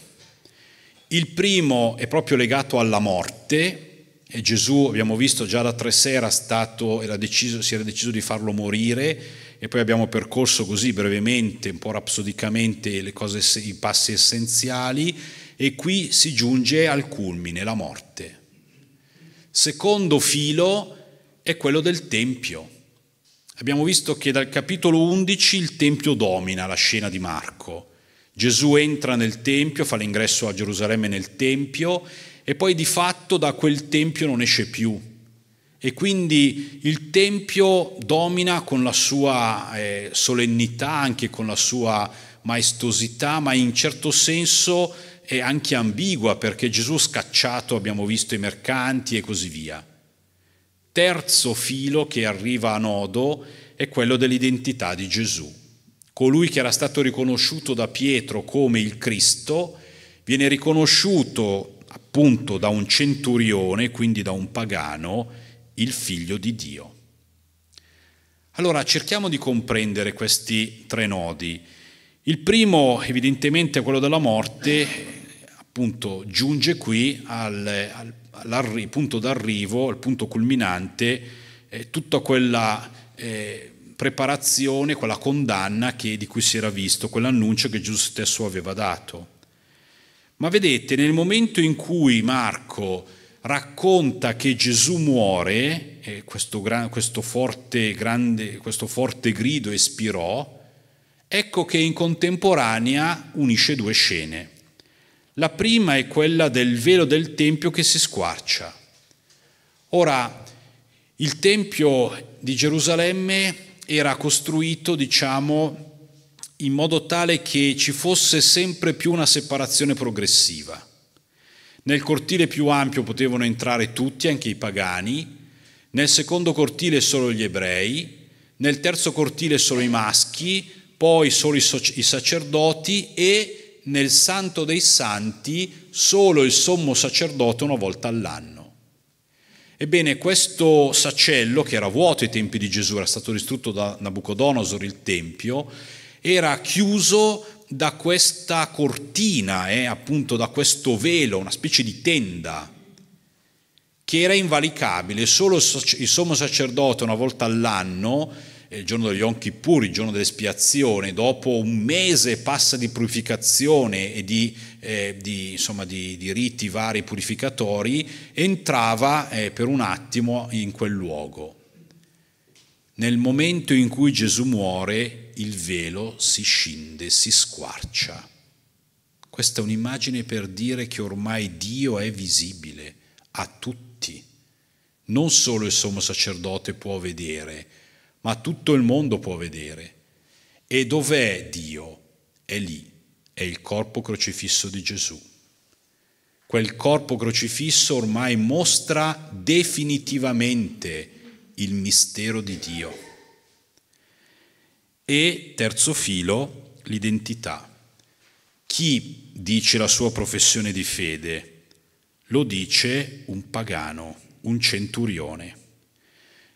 Il primo è proprio legato alla morte, e Gesù, abbiamo visto, già da tre sere era stato, era deciso, si era deciso di farlo morire e poi abbiamo percorso così brevemente, un po' rapsodicamente, cose, i passi essenziali e qui si giunge al culmine, la morte. Secondo filo è quello del Tempio. Abbiamo visto che dal capitolo 11 il Tempio domina la scena di Marco. Gesù entra nel Tempio, fa l'ingresso a Gerusalemme nel Tempio e poi di fatto da quel tempio non esce più. E quindi il Tempio domina con la sua eh, solennità, anche con la sua maestosità, ma in certo senso è anche ambigua perché Gesù scacciato, abbiamo visto i mercanti e così via. Terzo filo che arriva a nodo è quello dell'identità di Gesù. Colui che era stato riconosciuto da Pietro come il Cristo viene riconosciuto punto da un centurione, quindi da un pagano, il figlio di Dio. Allora cerchiamo di comprendere questi tre nodi. Il primo, evidentemente, quello della morte, appunto, giunge qui al, al punto d'arrivo, al punto culminante, eh, tutta quella eh, preparazione, quella condanna che, di cui si era visto, quell'annuncio che Gesù stesso aveva dato. Ma vedete, nel momento in cui Marco racconta che Gesù muore, e questo, gran, questo, forte, grande, questo forte grido espirò, ecco che in contemporanea unisce due scene. La prima è quella del velo del Tempio che si squarcia. Ora, il Tempio di Gerusalemme era costruito, diciamo, in modo tale che ci fosse sempre più una separazione progressiva. Nel cortile più ampio potevano entrare tutti, anche i pagani, nel secondo cortile solo gli ebrei, nel terzo cortile solo i maschi, poi solo i, soci- i sacerdoti e nel santo dei santi solo il sommo sacerdote una volta all'anno. Ebbene, questo sacello, che era vuoto ai tempi di Gesù, era stato distrutto da Nabucodonosor il Tempio, era chiuso da questa cortina, eh, appunto da questo velo, una specie di tenda, che era invalicabile. Solo il sommo sacerdote una volta all'anno, eh, il giorno degli Yom Kippur, il giorno dell'espiazione, dopo un mese passa di purificazione e di, eh, di, insomma, di, di riti vari purificatori, entrava eh, per un attimo in quel luogo. Nel momento in cui Gesù muore, il velo si scinde, si squarcia. Questa è un'immagine per dire che ormai Dio è visibile a tutti. Non solo il sommo sacerdote può vedere, ma tutto il mondo può vedere. E dov'è Dio? È lì, è il corpo crocifisso di Gesù. Quel corpo crocifisso ormai mostra definitivamente il mistero di Dio. E terzo filo, l'identità. Chi dice la sua professione di fede? Lo dice un pagano, un centurione.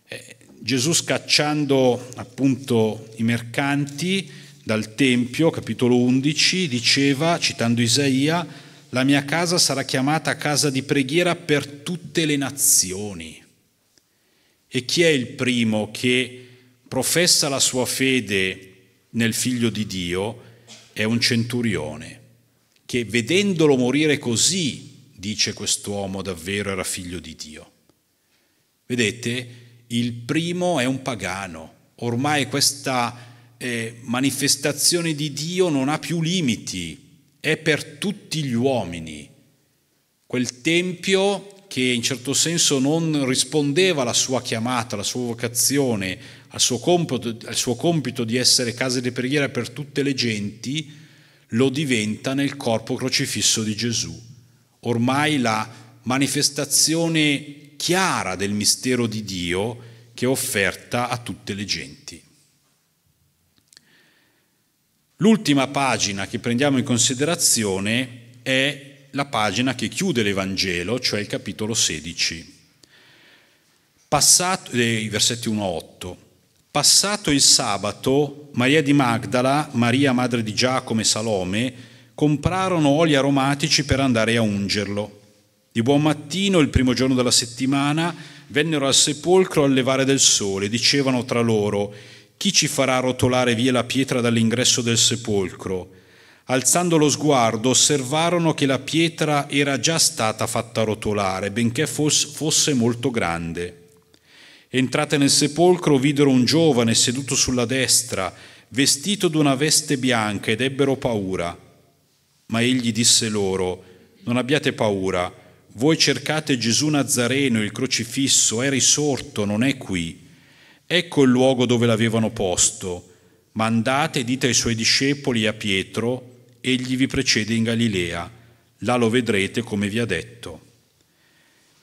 Eh, Gesù scacciando appunto i mercanti dal Tempio, capitolo 11, diceva, citando Isaia, la mia casa sarà chiamata casa di preghiera per tutte le nazioni. E chi è il primo che professa la sua fede nel figlio di Dio, è un centurione che vedendolo morire così dice quest'uomo davvero era figlio di Dio. Vedete, il primo è un pagano, ormai questa eh, manifestazione di Dio non ha più limiti, è per tutti gli uomini. Quel tempio che in certo senso non rispondeva alla sua chiamata, alla sua vocazione, al suo compito, al suo compito di essere casa di preghiera per tutte le genti, lo diventa nel corpo crocifisso di Gesù. Ormai la manifestazione chiara del mistero di Dio che è offerta a tutte le genti. L'ultima pagina che prendiamo in considerazione è la pagina che chiude l'Evangelo, cioè il capitolo 16. Passato, eh, versetti 1 a 8. Passato il sabato, Maria di Magdala, Maria madre di Giacomo e Salome, comprarono oli aromatici per andare a ungerlo. Di buon mattino, il primo giorno della settimana, vennero al sepolcro a levare del sole, dicevano tra loro, chi ci farà rotolare via la pietra dall'ingresso del sepolcro? Alzando lo sguardo osservarono che la pietra era già stata fatta rotolare, benché fosse molto grande. Entrate nel sepolcro videro un giovane seduto sulla destra, vestito d'una veste bianca ed ebbero paura. Ma egli disse loro, non abbiate paura, voi cercate Gesù Nazareno, il crocifisso, è risorto, non è qui. Ecco il luogo dove l'avevano posto. Mandate, e dite ai suoi discepoli e a Pietro, egli vi precede in Galilea, là lo vedrete come vi ha detto.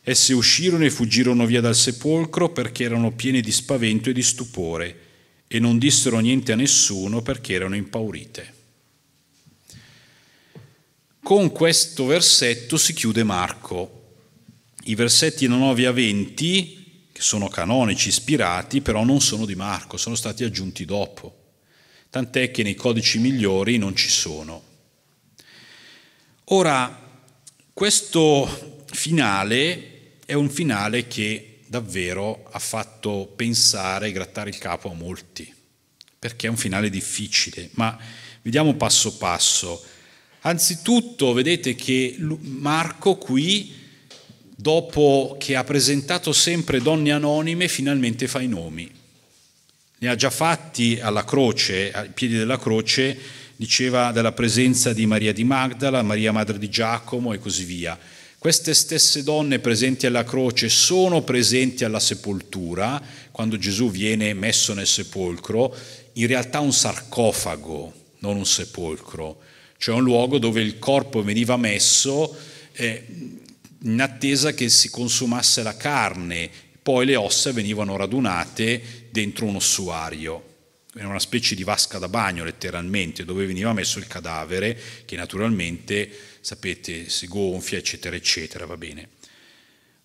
Esse uscirono e fuggirono via dal sepolcro perché erano piene di spavento e di stupore e non dissero niente a nessuno perché erano impaurite. Con questo versetto si chiude Marco. I versetti 9 a 20, che sono canonici, ispirati, però non sono di Marco, sono stati aggiunti dopo. Tant'è che nei codici migliori non ci sono. Ora, questo finale è un finale che davvero ha fatto pensare e grattare il capo a molti, perché è un finale difficile, ma vediamo passo passo. Anzitutto vedete che Marco qui, dopo che ha presentato sempre donne anonime, finalmente fa i nomi. Ne ha già fatti alla croce, ai piedi della croce, diceva della presenza di Maria di Magdala, Maria madre di Giacomo e così via. Queste stesse donne presenti alla croce sono presenti alla sepoltura, quando Gesù viene messo nel sepolcro, in realtà un sarcofago, non un sepolcro, cioè un luogo dove il corpo veniva messo eh, in attesa che si consumasse la carne, poi le ossa venivano radunate dentro un ossuario era una specie di vasca da bagno letteralmente, dove veniva messo il cadavere, che naturalmente, sapete, si gonfia, eccetera, eccetera, va bene.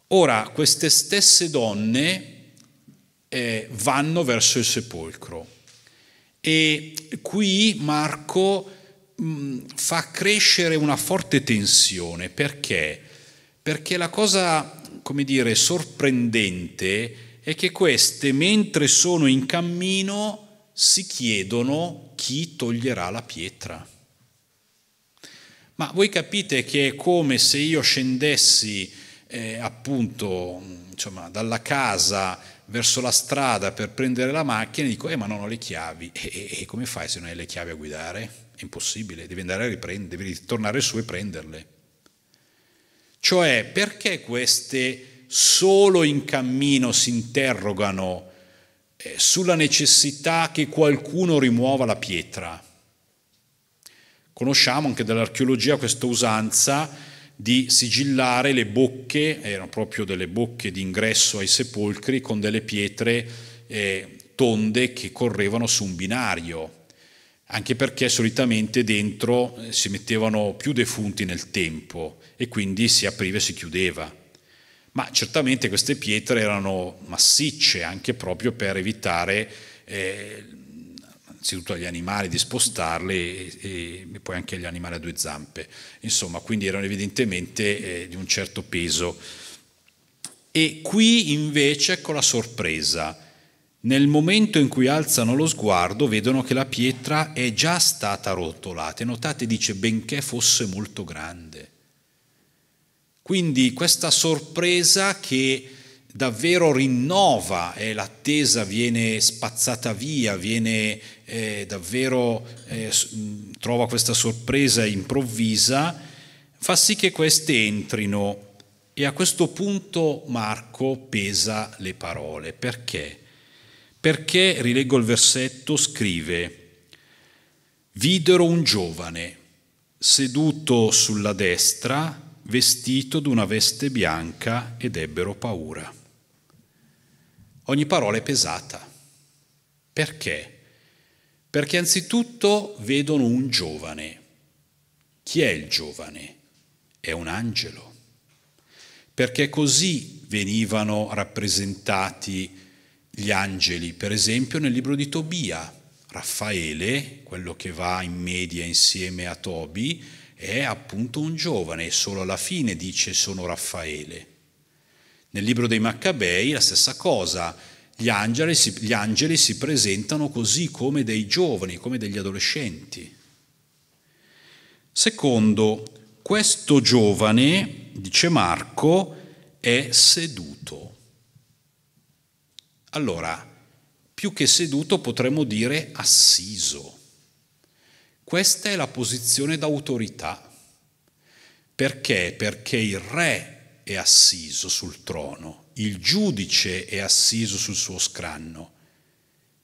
Ora, queste stesse donne eh, vanno verso il sepolcro e qui Marco mh, mm, fa crescere una forte tensione, perché? Perché la cosa, come dire, sorprendente è che queste, mentre sono in cammino, si chiedono chi toglierà la pietra. Ma voi capite che è come se io scendessi eh, appunto insomma, dalla casa verso la strada per prendere la macchina e dico, eh ma non ho le chiavi. E, e, e come fai se non hai le chiavi a guidare? È impossibile, devi andare a riprendere, devi tornare su e prenderle. Cioè, perché queste solo in cammino si interrogano eh, sulla necessità che qualcuno rimuova la pietra. Conosciamo anche dall'archeologia questa usanza di sigillare le bocche, erano proprio delle bocche di ingresso ai sepolcri, con delle pietre eh, tonde che correvano su un binario, anche perché solitamente dentro eh, si mettevano più defunti nel tempo e quindi si apriva e si chiudeva ma certamente queste pietre erano massicce anche proprio per evitare eh, innanzitutto agli animali di spostarle e, e, poi anche agli animali a due zampe. Insomma, quindi erano evidentemente eh, di un certo peso. E qui invece ecco la sorpresa. Nel momento in cui alzano lo sguardo vedono che la pietra è già stata rotolata e notate dice benché fosse molto grande. Quindi questa sorpresa che davvero rinnova e eh, l'attesa viene spazzata via, viene eh, davvero eh, trova questa sorpresa improvvisa, fa sì che queste entrino e a questo punto Marco pesa le parole. Perché? Perché, rileggo il versetto, scrive, videro un giovane seduto sulla destra, vestito d'una veste bianca ed ebbero paura. Ogni parola è pesata. Perché? Perché anzitutto vedono un giovane. Chi è il giovane? È un angelo. Perché così venivano rappresentati gli angeli, per esempio nel libro di Tobia. Raffaele, quello che va in media insieme a Tobi, è appunto un giovane e solo alla fine dice sono Raffaele. Nel libro dei Maccabei la stessa cosa, gli angeli, gli angeli si presentano così come dei giovani, come degli adolescenti. Secondo, questo giovane, dice Marco, è seduto. Allora, più che seduto potremmo dire assiso questa è la posizione d'autorità. Perché? Perché il re è assiso sul trono, il giudice è assiso sul suo scranno.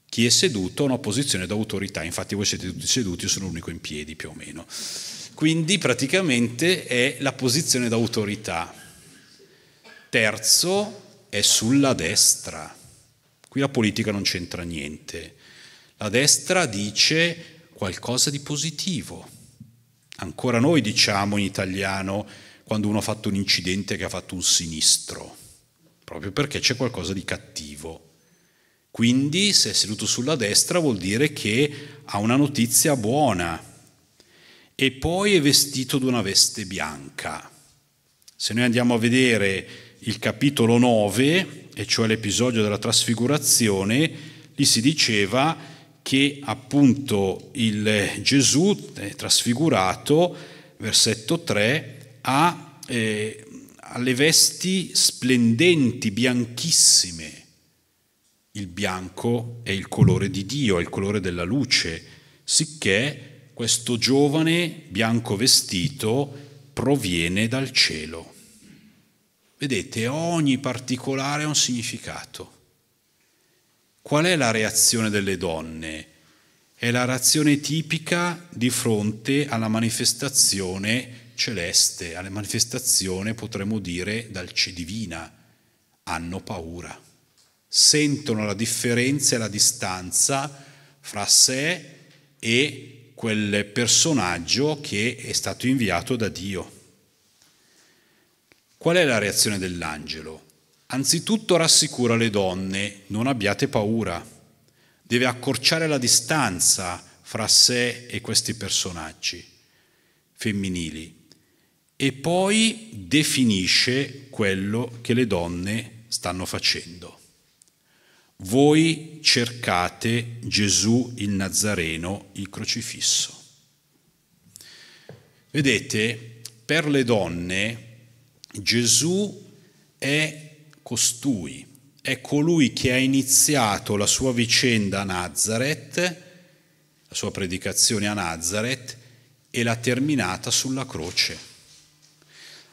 Chi è seduto ha una posizione d'autorità, infatti voi siete tutti seduti, io sono l'unico in piedi più o meno. Quindi praticamente è la posizione d'autorità. Terzo è sulla destra. Qui la politica non c'entra niente. La destra dice qualcosa di positivo. Ancora noi diciamo in italiano quando uno ha fatto un incidente che ha fatto un sinistro, proprio perché c'è qualcosa di cattivo. Quindi se è seduto sulla destra vuol dire che ha una notizia buona e poi è vestito di una veste bianca. Se noi andiamo a vedere il capitolo 9, e cioè l'episodio della trasfigurazione, lì si diceva che appunto il Gesù eh, trasfigurato, versetto 3, ha eh, alle vesti splendenti, bianchissime. Il bianco è il colore di Dio, è il colore della luce, sicché questo giovane bianco vestito proviene dal cielo. Vedete, ogni particolare ha un significato. Qual è la reazione delle donne? È la reazione tipica di fronte alla manifestazione celeste, alla manifestazione, potremmo dire, dal C divina. Hanno paura. Sentono la differenza e la distanza fra sé e quel personaggio che è stato inviato da Dio. Qual è la reazione dell'angelo? Anzitutto rassicura le donne, non abbiate paura. Deve accorciare la distanza fra sé e questi personaggi femminili. E poi definisce quello che le donne stanno facendo. Voi cercate Gesù il Nazareno, il crocifisso. Vedete, per le donne Gesù è costui, è colui che ha iniziato la sua vicenda a Nazareth, la sua predicazione a Nazareth, e l'ha terminata sulla croce.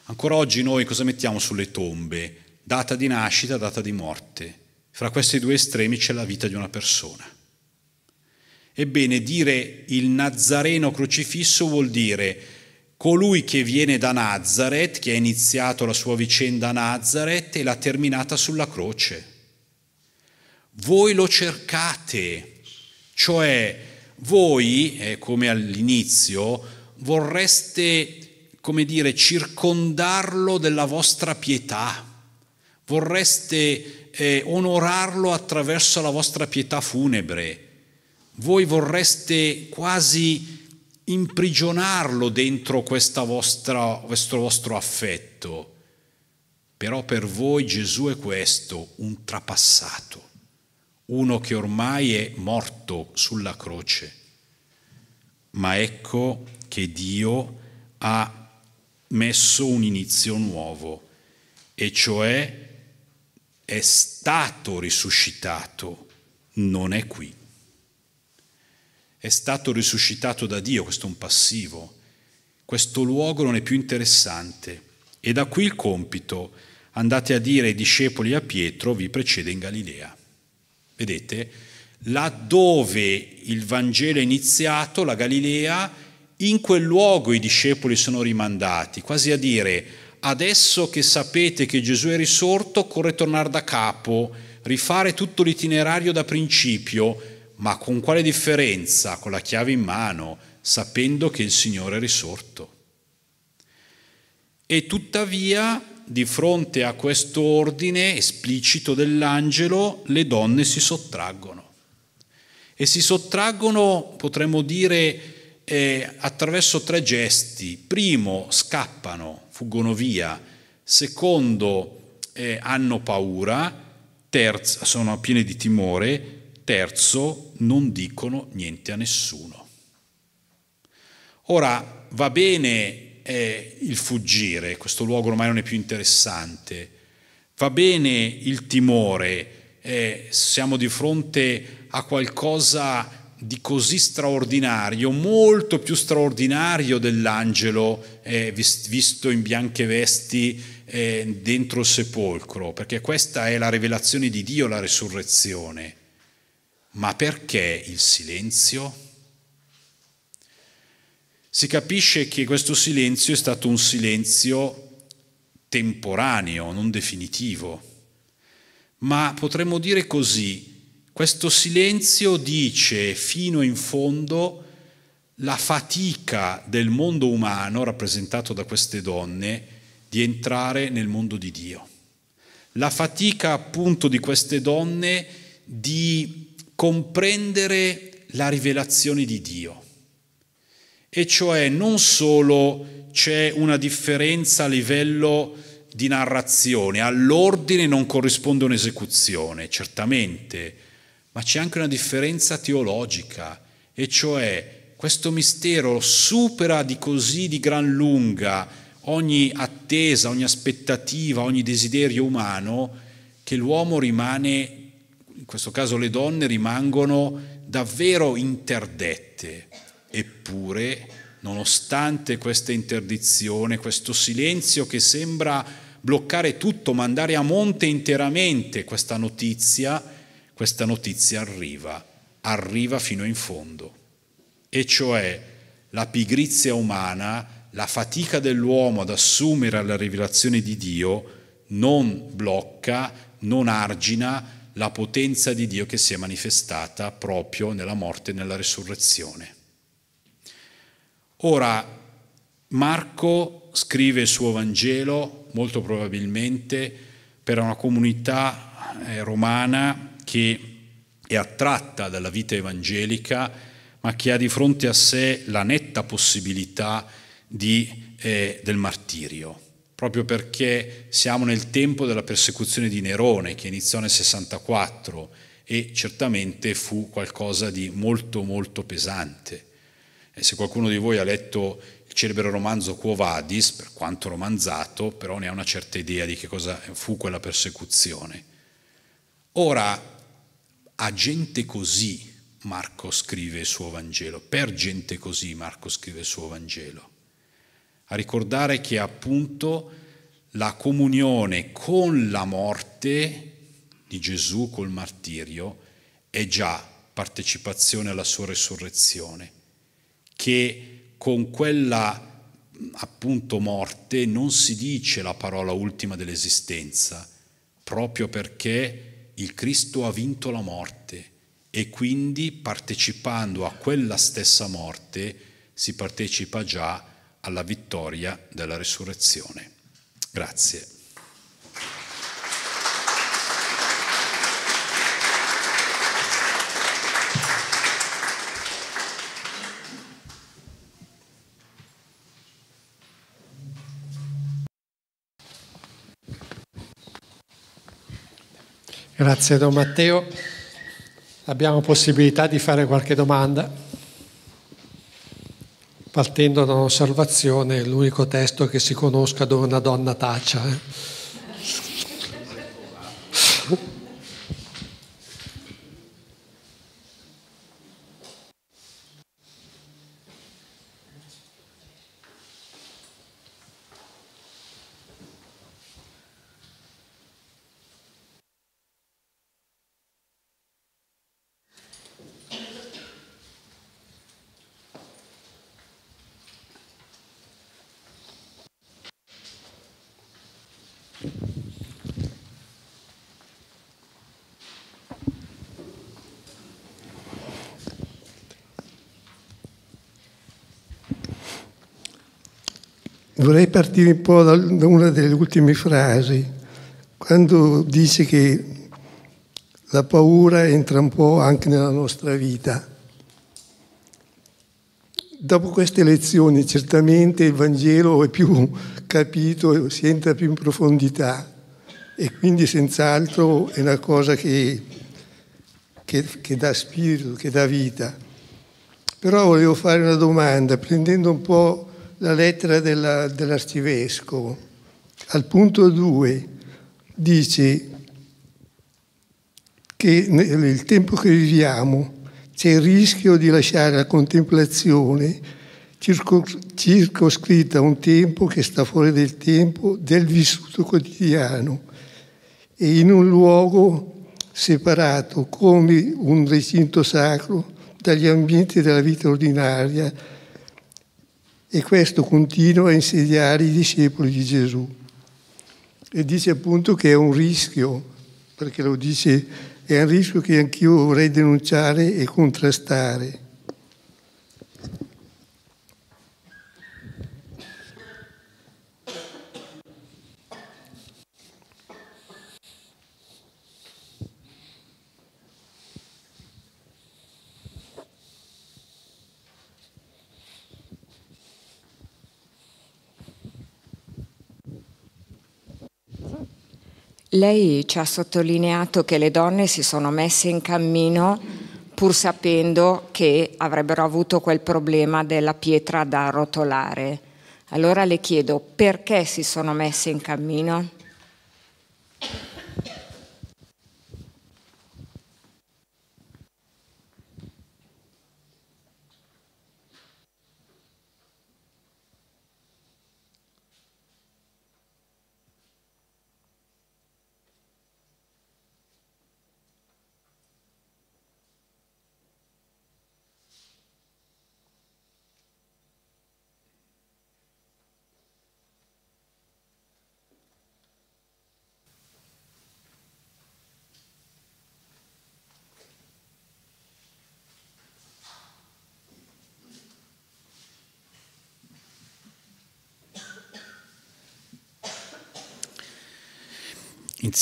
Ancora oggi noi cosa mettiamo sulle tombe? Data di nascita, data di morte. Fra questi due estremi c'è la vita di una persona. Ebbene, dire il Nazareno crocifisso vuol dire colui che viene da Nazareth, che ha iniziato la sua vicenda a Nazareth e l'ha terminata sulla croce. Voi lo cercate, cioè voi, eh, come all'inizio, vorreste, come dire, circondarlo della vostra pietà, vorreste eh, onorarlo attraverso la vostra pietà funebre, voi vorreste quasi imprigionarlo dentro vostra, questo vostro affetto. Però per voi Gesù è questo, un trapassato, uno che ormai è morto sulla croce. Ma ecco che Dio ha messo un inizio nuovo, e cioè è stato risuscitato, non è qui è stato risuscitato da Dio, questo è un passivo, questo luogo non è più interessante. E da qui il compito, andate a dire ai discepoli a Pietro, vi precede in Galilea. Vedete? Laddove il Vangelo è iniziato, la Galilea, in quel luogo i discepoli sono rimandati, quasi a dire, adesso che sapete che Gesù è risorto, occorre tornare da capo, rifare tutto l'itinerario da principio, ma con quale differenza con la chiave in mano, sapendo che il Signore è risorto. E tuttavia, di fronte a questo ordine esplicito dell'angelo, le donne si sottraggono. E si sottraggono, potremmo dire, eh, attraverso tre gesti. Primo, scappano, fuggono via. Secondo, eh, hanno paura. Terzo, sono piene di timore terzo, non dicono niente a nessuno. Ora, va bene eh, il fuggire, questo luogo ormai non è più interessante, va bene il timore, eh, siamo di fronte a qualcosa di così straordinario, molto più straordinario dell'angelo eh, visto in bianche vesti eh, dentro il sepolcro, perché questa è la rivelazione di Dio, la resurrezione. Ma perché il silenzio? Si capisce che questo silenzio è stato un silenzio temporaneo, non definitivo, ma potremmo dire così, questo silenzio dice fino in fondo la fatica del mondo umano rappresentato da queste donne di entrare nel mondo di Dio. La fatica appunto di queste donne di comprendere la rivelazione di Dio. E cioè non solo c'è una differenza a livello di narrazione, all'ordine non corrisponde un'esecuzione, certamente, ma c'è anche una differenza teologica, e cioè questo mistero supera di così di gran lunga ogni attesa, ogni aspettativa, ogni desiderio umano, che l'uomo rimane questo caso le donne rimangono davvero interdette, eppure, nonostante questa interdizione, questo silenzio che sembra bloccare tutto, mandare a monte interamente questa notizia, questa notizia arriva, arriva fino in fondo. E cioè la pigrizia umana, la fatica dell'uomo ad assumere la rivelazione di Dio non blocca, non argina, la potenza di Dio che si è manifestata proprio nella morte e nella resurrezione. Ora, Marco scrive il suo Vangelo molto probabilmente per una comunità eh, romana che è attratta dalla vita evangelica, ma che ha di fronte a sé la netta possibilità di, eh, del martirio proprio perché siamo nel tempo della persecuzione di Nerone che iniziò nel 64 e certamente fu qualcosa di molto molto pesante. E eh, se qualcuno di voi ha letto il celebre romanzo Quo Vadis, per quanto romanzato, però ne ha una certa idea di che cosa fu quella persecuzione. Ora, a gente così Marco scrive il suo Vangelo, per gente così Marco scrive il suo Vangelo a ricordare che appunto la comunione con la morte di Gesù col martirio è già partecipazione alla sua resurrezione, che con quella appunto morte non si dice la parola ultima dell'esistenza, proprio perché il Cristo ha vinto la morte e quindi partecipando a quella stessa morte si partecipa già a alla vittoria della resurrezione. Grazie. Grazie Don Matteo. Abbiamo possibilità di fare qualche domanda partendo da un'osservazione, l'unico testo che si conosca dove una donna taccia. Eh. partire un po' da una delle ultime frasi, quando dice che la paura entra un po' anche nella nostra vita. Dopo queste lezioni certamente il Vangelo è più capito, si entra più in profondità e quindi senz'altro è una cosa che, che, che dà spirito, che dà vita. Però volevo fare una domanda, prendendo un po' la lettera della, dell'arcivescovo. Al punto 2 dice che nel tempo che viviamo c'è il rischio di lasciare la contemplazione circoscritta a un tempo che sta fuori del tempo del vissuto quotidiano e in un luogo separato come un recinto sacro dagli ambienti della vita ordinaria e questo continua a insediare i discepoli di Gesù. E dice appunto che è un rischio, perché lo dice, è un rischio che anch'io vorrei denunciare e contrastare. Lei ci ha sottolineato che le donne si sono messe in cammino pur sapendo che avrebbero avuto quel problema della pietra da rotolare. Allora le chiedo perché si sono messe in cammino?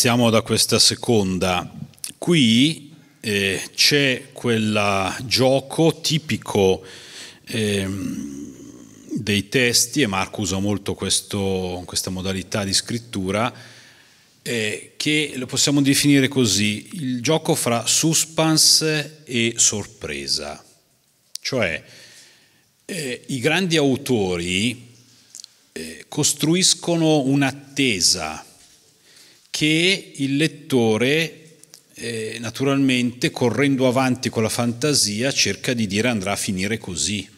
Iniziamo da questa seconda. Qui eh, c'è quel gioco tipico eh, dei testi, e Marco usa molto questo, questa modalità di scrittura, eh, che lo possiamo definire così, il gioco fra suspense e sorpresa. Cioè, eh, i grandi autori eh, costruiscono un'attesa che il lettore, eh, naturalmente, correndo avanti con la fantasia, cerca di dire andrà a finire così.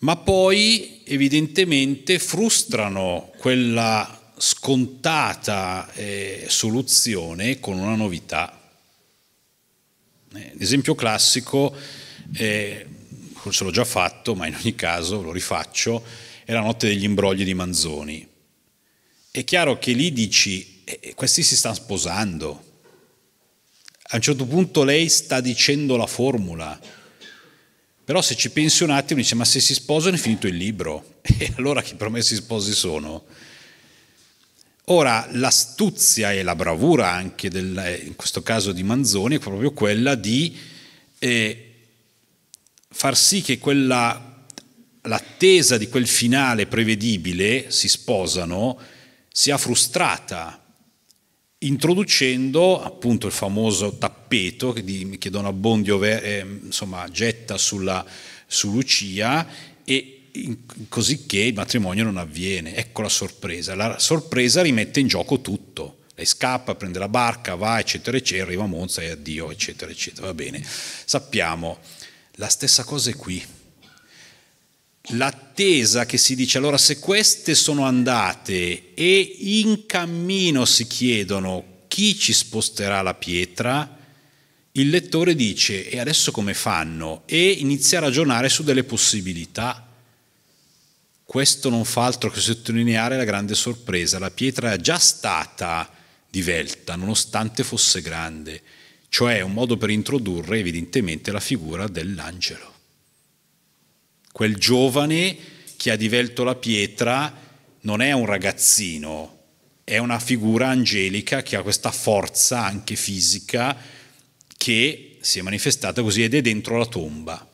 Ma poi, evidentemente, frustrano quella scontata eh, soluzione con una novità. Eh, l'esempio classico, eh, forse l'ho già fatto, ma in ogni caso lo rifaccio, è la notte degli imbrogli di Manzoni è chiaro che lì dici, eh, eh, questi si stanno sposando. A un certo punto lei sta dicendo la formula. Però se ci pensi un attimo dice, ma se si sposano è finito il libro. E allora che promessi sposi sono? Ora, l'astuzia e la bravura anche, del, eh, in questo caso di Manzoni, è proprio quella di eh, far sì che quella, l'attesa di quel finale prevedibile, si sposano, sia frustrata introducendo appunto il famoso tappeto che, di, che Don Abbondio eh, insomma, getta sulla, su Lucia e in, cosicché il matrimonio non avviene. Ecco la sorpresa. La sorpresa rimette in gioco tutto. Lei scappa, prende la barca, va, eccetera, eccetera, arriva a Monza e addio, eccetera, eccetera. Va bene. Sappiamo, la stessa cosa è qui l'attesa che si dice allora se queste sono andate e in cammino si chiedono chi ci sposterà la pietra, il lettore dice e adesso come fanno? E inizia a ragionare su delle possibilità. Questo non fa altro che sottolineare la grande sorpresa. La pietra è già stata divelta, nonostante fosse grande, cioè un modo per introdurre evidentemente la figura dell'angelo. Quel giovane che ha divelto la pietra non è un ragazzino, è una figura angelica che ha questa forza anche fisica che si è manifestata così ed è dentro la tomba.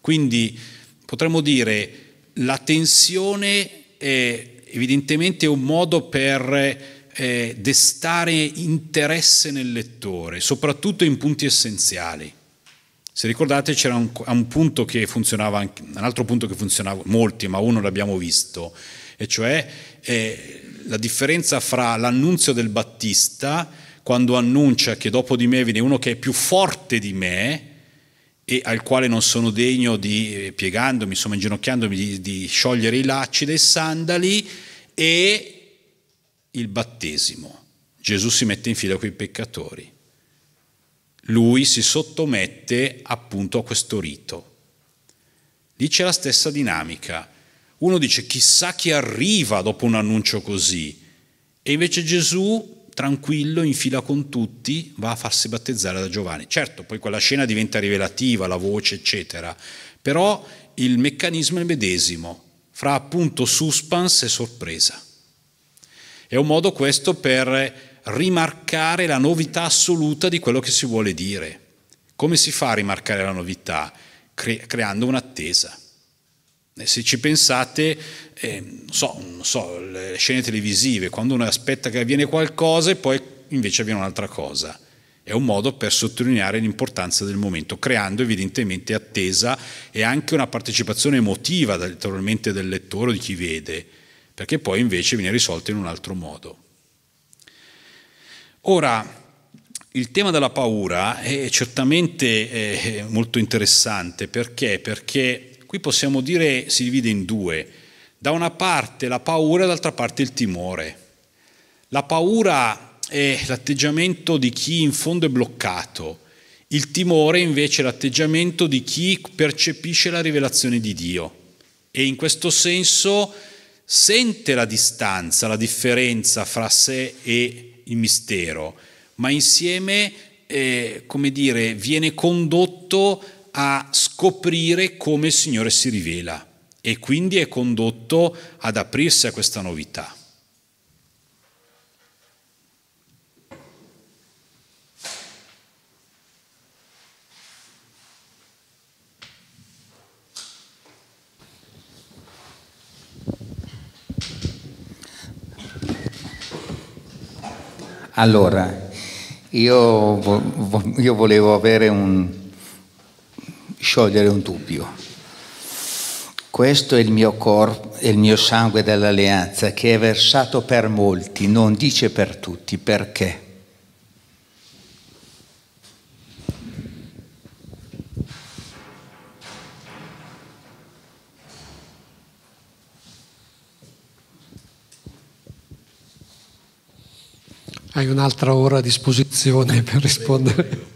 Quindi potremmo dire la tensione è evidentemente un modo per eh, destare interesse nel lettore, soprattutto in punti essenziali. Se ricordate c'era un, un, punto che funzionava, un altro punto che funzionava, molti, ma uno l'abbiamo visto, e cioè eh, la differenza fra l'annunzio del Battista, quando annuncia che dopo di me viene uno che è più forte di me, e al quale non sono degno di, eh, piegandomi, insomma inginocchiandomi, di, di, sciogliere i lacci dei sandali, e il battesimo. Gesù si mette in fila coi peccatori lui si sottomette appunto a questo rito. Lì c'è la stessa dinamica. Uno dice chissà chi arriva dopo un annuncio così e invece Gesù tranquillo, in fila con tutti, va a farsi battezzare da Giovanni. Certo, poi quella scena diventa rivelativa, la voce, eccetera, però il meccanismo è il medesimo, fra appunto suspense e sorpresa. È un modo questo per rimarcare la novità assoluta di quello che si vuole dire. Come si fa a rimarcare la novità? Cre- creando un'attesa. Eh, se ci pensate, eh, non, so, non so, le scene televisive, quando uno aspetta che avviene qualcosa e poi invece avviene un'altra cosa. È un modo per sottolineare l'importanza del momento, creando evidentemente attesa e anche una partecipazione emotiva naturalmente del lettore o di chi vede, perché poi invece viene risolto in un altro modo. Ora, il tema della paura è certamente eh, molto interessante perché? Perché qui possiamo dire si divide in due. Da una parte la paura e dall'altra parte il timore. La paura è l'atteggiamento di chi in fondo è bloccato, il timore invece è l'atteggiamento di chi percepisce la rivelazione di Dio e in questo senso sente la distanza, la differenza fra sé e Dio il mistero, ma insieme, eh, come dire, viene condotto a scoprire come il Signore si rivela e quindi è condotto ad aprirsi a questa novità. Allora, io, vo- io volevo un... sciogliere un dubbio. Questo è il mio corpo, è il mio sangue dell'alleanza che è versato per molti, non dice per tutti, perché? hai un'altra ora a disposizione per rispondere.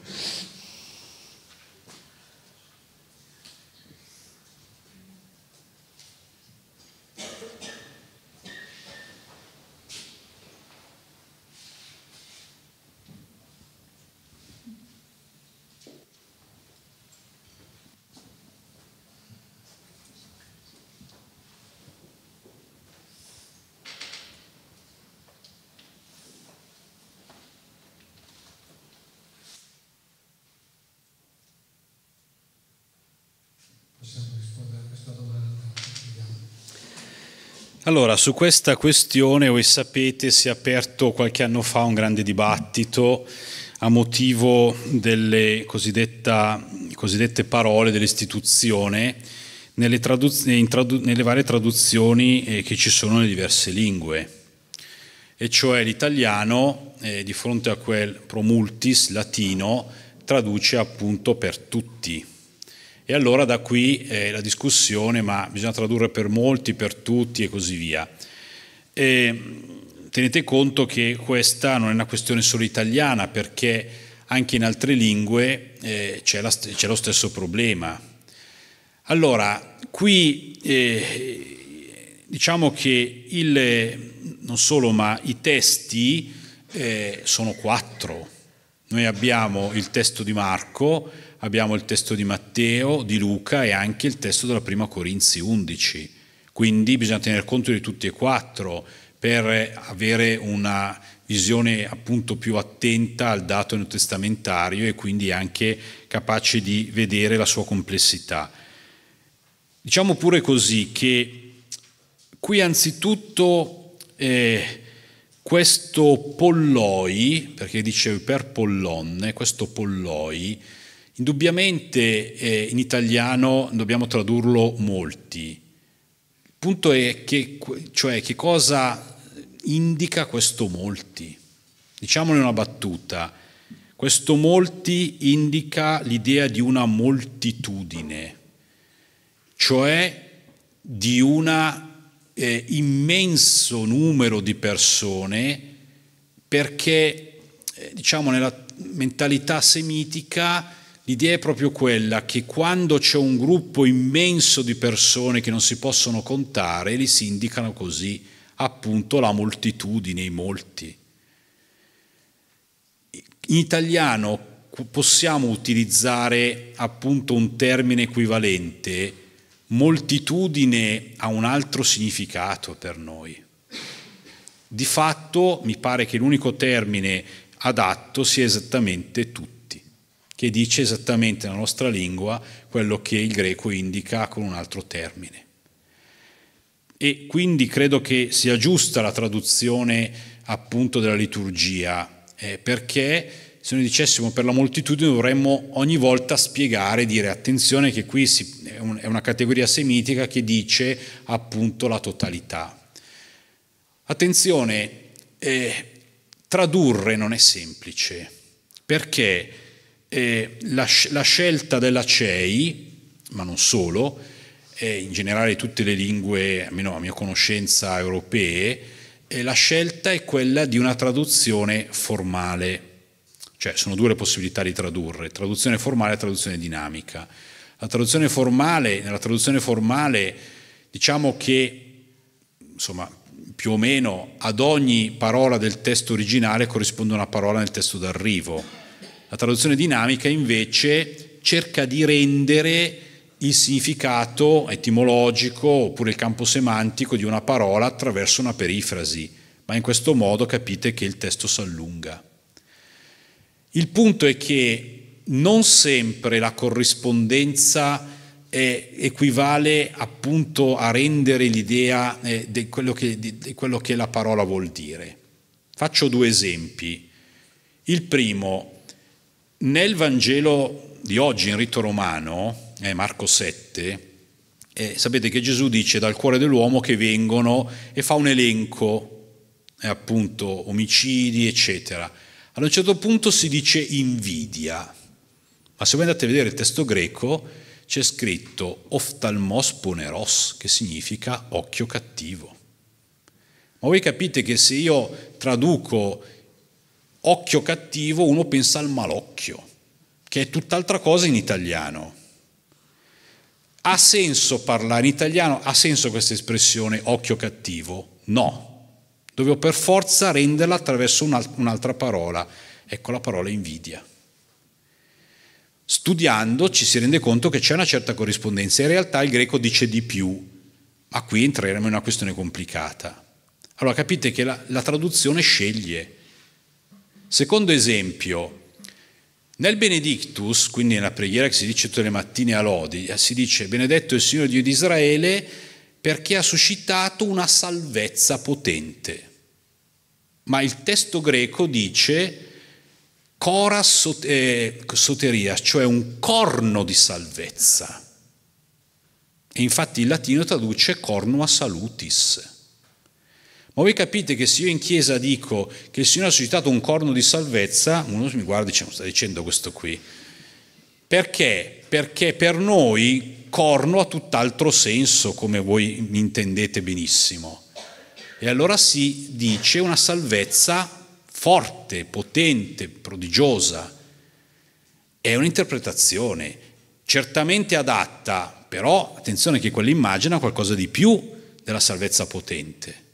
Allora, su questa questione, voi sapete, si è aperto qualche anno fa un grande dibattito a motivo delle cosiddette parole dell'istituzione nelle, nelle, varie traduzioni eh, che ci sono nelle diverse lingue. E cioè l'italiano, eh, di fronte a quel promultis latino, traduce appunto per tutti e allora da qui eh, la discussione, ma bisogna tradurre per molti, per tutti e così via. E, tenete conto che questa non è una questione solo italiana, perché anche in altre lingue eh, c'è, la, c'è, lo stesso problema. Allora, qui eh, diciamo che il, non solo, ma i testi eh, sono quattro. Noi abbiamo il testo di Marco, abbiamo il testo di Matteo, di Luca e anche il testo della prima Corinzi 11. Quindi bisogna tener conto di tutti e quattro per avere una visione appunto più attenta al dato neotestamentario e quindi anche capace di vedere la sua complessità. Diciamo pure così che qui anzitutto eh, questo polloi, perché dicevo per pollonne, questo polloi Indubbiamente eh, in italiano dobbiamo tradurlo molti. Il punto è che, cioè, che cosa indica questo molti? Diciamolo in una battuta. Questo molti indica l'idea di una moltitudine, cioè di un eh, immenso numero di persone perché, eh, diciamo, nella mentalità semitica L'idea è proprio quella che quando c'è un gruppo immenso di persone che non si possono contare, li si indicano così, appunto la moltitudine, i molti. In italiano possiamo utilizzare appunto un termine equivalente, moltitudine ha un altro significato per noi. Di fatto mi pare che l'unico termine adatto sia esattamente tutto che dice esattamente nella nostra lingua quello che il greco indica con un altro termine. E quindi credo che sia giusta la traduzione appunto della liturgia, eh, perché se noi dicessimo per la moltitudine dovremmo ogni volta spiegare, dire attenzione che qui si, è una categoria semitica che dice appunto la totalità. Attenzione, eh, tradurre non è semplice, perché eh, la, la, scelta della CEI, ma non solo, eh, in generale tutte le lingue, almeno a mia conoscenza, europee, eh, la scelta è quella di una traduzione formale, cioè sono due le possibilità di tradurre, traduzione formale e traduzione dinamica. La traduzione formale, nella traduzione formale diciamo che insomma, più o meno ad ogni parola del testo originale corrisponde una parola nel testo d'arrivo la traduzione dinamica invece cerca di rendere il significato etimologico oppure il campo semantico di una parola attraverso una perifrasi, ma in questo modo capite che il testo si allunga. Il punto è che non sempre la corrispondenza equivale appunto a rendere l'idea eh, di quello, che, di quello che la parola vuol dire. Faccio due esempi. Il primo, nel Vangelo di oggi in rito romano, eh, Marco 7, eh, sapete che Gesù dice dal cuore dell'uomo che vengono e fa un elenco, eh, appunto, omicidi, eccetera. Ad un certo punto si dice invidia, ma se voi andate a vedere il testo greco c'è scritto oftalmos poneros, che significa occhio cattivo. Ma voi capite che se io traduco occhio cattivo uno pensa al malocchio, che è tutt'altra cosa in italiano. Ha senso parlare in italiano? Ha senso questa espressione occhio cattivo? No. Dovevo per forza renderla attraverso un'altra parola. Ecco la parola invidia. Studiando ci si rende conto che c'è una certa corrispondenza. In realtà il greco dice di più, ma qui entreremo in una questione complicata. Allora capite che la, la traduzione sceglie Secondo esempio, nel Benedictus, quindi nella preghiera che si dice tutte le mattine a Lodi, eh, si dice benedetto il Signore Dio di Israele perché ha suscitato una salvezza potente. Ma il testo greco dice cora eh, soteria, cioè un corno di salvezza. E infatti il latino traduce cornua salutis. Ma voi capite che se io in chiesa dico che il Signore ha suscitato un corno di salvezza, uno mi guarda e dice, ma sta dicendo questo qui. Perché? Perché per noi corno ha tutt'altro senso, come voi mi intendete benissimo. E allora si dice una salvezza forte, potente, prodigiosa. È un'interpretazione certamente adatta, però attenzione che quell'immagine ha qualcosa di più della salvezza potente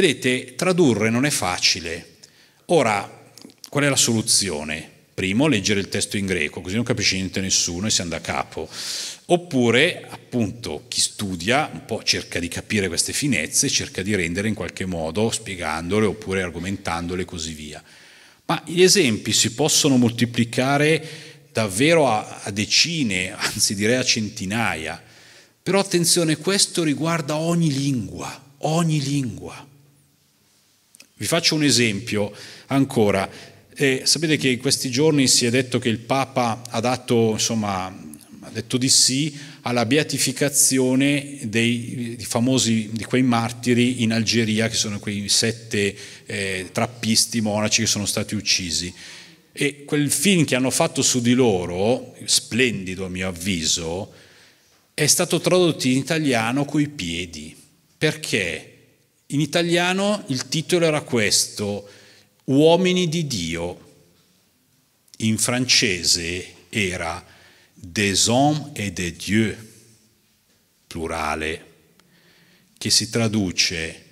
Vedete, tradurre non è facile. Ora, qual è la soluzione? Primo, leggere il testo in greco, così non capisce niente nessuno e si anda a capo. Oppure, appunto, chi studia un po' cerca di capire queste finezze, cerca di rendere in qualche modo spiegandole oppure argomentandole e così via. Ma gli esempi si possono moltiplicare davvero a, a decine, anzi direi a centinaia. Però attenzione, questo riguarda ogni lingua, ogni lingua. Vi faccio un esempio ancora. Eh, sapete che in questi giorni si è detto che il Papa ha dato, insomma, ha detto di sì alla beatificazione dei, dei famosi, di quei martiri in Algeria, che sono quei sette eh, trappisti monaci che sono stati uccisi. E quel film che hanno fatto su di loro, splendido a mio avviso, è stato tradotto in italiano coi piedi. Perché? In italiano il titolo era questo, Uomini di Dio. In francese era Des hommes et des dieux, plurale, che si traduce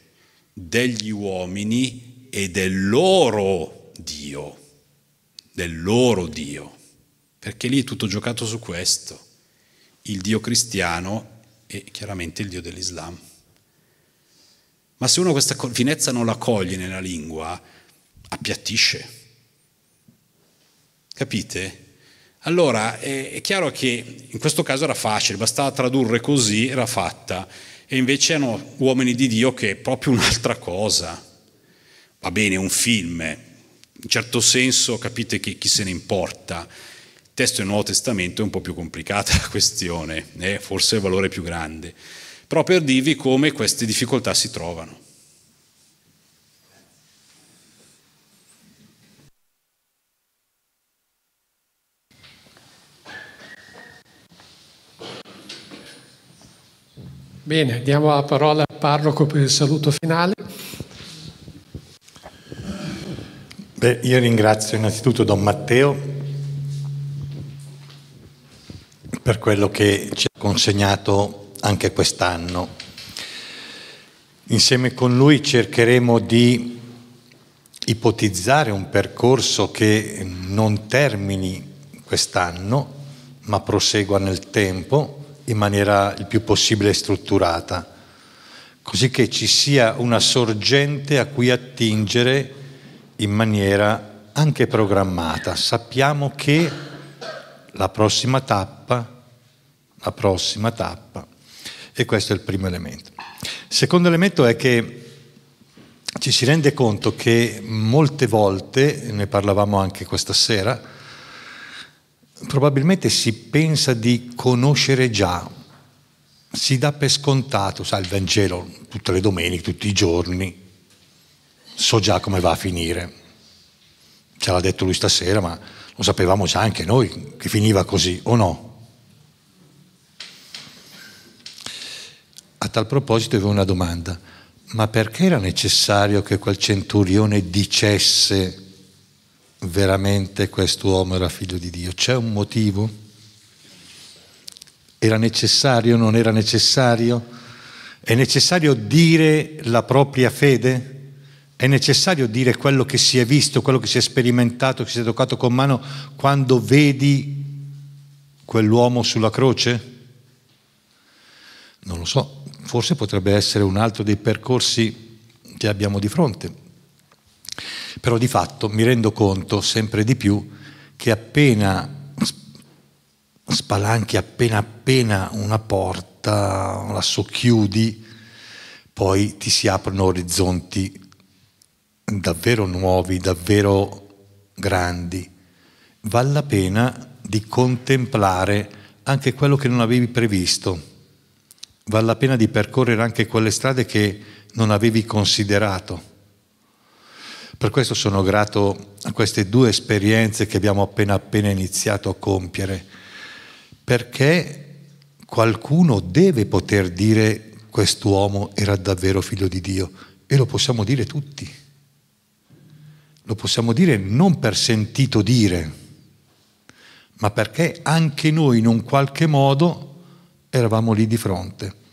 degli uomini e del loro Dio, del loro Dio, perché lì è tutto giocato su questo, il Dio cristiano e chiaramente il Dio dell'Islam. Ma se uno questa finezza non la coglie nella lingua, appiattisce. Capite? Allora è chiaro che in questo caso era facile, bastava tradurre così, era fatta. E invece erano uomini di Dio che è proprio un'altra cosa. Va bene, un film, in certo senso capite che chi se ne importa. Il testo del Nuovo Testamento è un po' più complicata la questione, eh? forse il valore più grande però per dirvi come queste difficoltà si trovano. Bene, diamo la parola al parroco per il saluto finale. Beh, io ringrazio innanzitutto Don Matteo per quello che ci ha consegnato anche quest'anno. Insieme con lui cercheremo di ipotizzare un percorso che non termini quest'anno, ma prosegua nel tempo in maniera il più possibile strutturata, così che ci sia una sorgente a cui attingere in maniera anche programmata. Sappiamo che la prossima tappa, la prossima tappa e questo è il primo elemento. secondo elemento è che ci si rende conto che molte volte, ne parlavamo anche questa sera, probabilmente si pensa di conoscere già, si dà per scontato, sai, il Vangelo tutte le domeniche, tutti i giorni, so già come va a finire. Ce l'ha detto lui stasera, ma lo sapevamo già anche noi che finiva così, o no? A tal proposito avevo una domanda, ma perché era necessario che quel centurione dicesse veramente quest'uomo era figlio di Dio? C'è un motivo? Era necessario, non era necessario? È necessario dire la propria fede? È necessario dire quello che si è visto, quello che si è sperimentato, che si è toccato con mano quando vedi quell'uomo sulla croce? Non lo so forse potrebbe essere un altro dei percorsi che abbiamo di fronte. Però di fatto mi rendo conto sempre di più che appena spalanchi appena appena una porta, la socchiudi, poi ti si aprono orizzonti davvero nuovi, davvero grandi. Vale la pena di contemplare anche quello che non avevi previsto vale la pena di percorrere anche quelle strade che non avevi considerato. Per questo sono grato a queste due esperienze che abbiamo appena appena iniziato a compiere, perché qualcuno deve poter dire quest'uomo era davvero figlio di Dio e lo possiamo dire tutti. Lo possiamo dire non per sentito dire, ma perché anche noi in un qualche modo eravamo lì di fronte.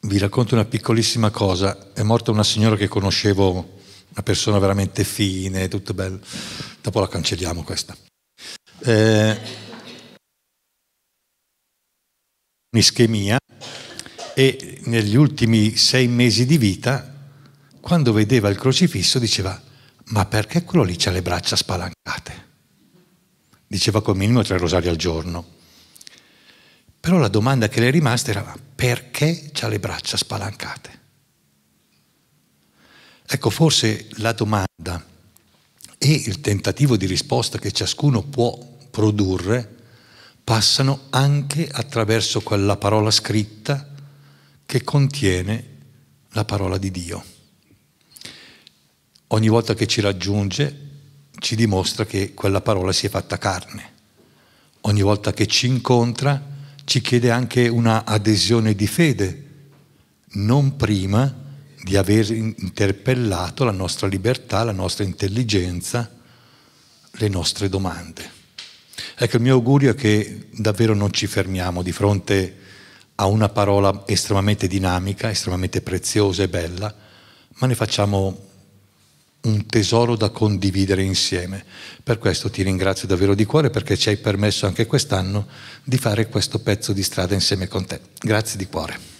Vi racconto una piccolissima cosa, è morta una signora che conoscevo, una persona veramente fine, tutto bello, dopo la cancelliamo questa. Eh, un'ischemia e negli ultimi sei mesi di vita, quando vedeva il crocifisso, diceva, ma perché quello lì ha le braccia spalancate? Diceva col minimo tre rosari al giorno. Però la domanda che le è rimasta era perché ha le braccia spalancate? Ecco, forse la domanda e il tentativo di risposta che ciascuno può produrre passano anche attraverso quella parola scritta che contiene la parola di Dio. Ogni volta che ci raggiunge ci dimostra che quella parola si è fatta carne. Ogni volta che ci incontra ci chiede anche una adesione di fede, non prima di aver interpellato la nostra libertà, la nostra intelligenza, le nostre domande. Ecco, il mio augurio è che davvero non ci fermiamo di fronte a una parola estremamente dinamica, estremamente preziosa e bella, ma ne facciamo un tesoro da condividere insieme. Per questo ti ringrazio davvero di cuore perché ci hai permesso anche quest'anno di fare questo pezzo di strada insieme con te. Grazie di cuore.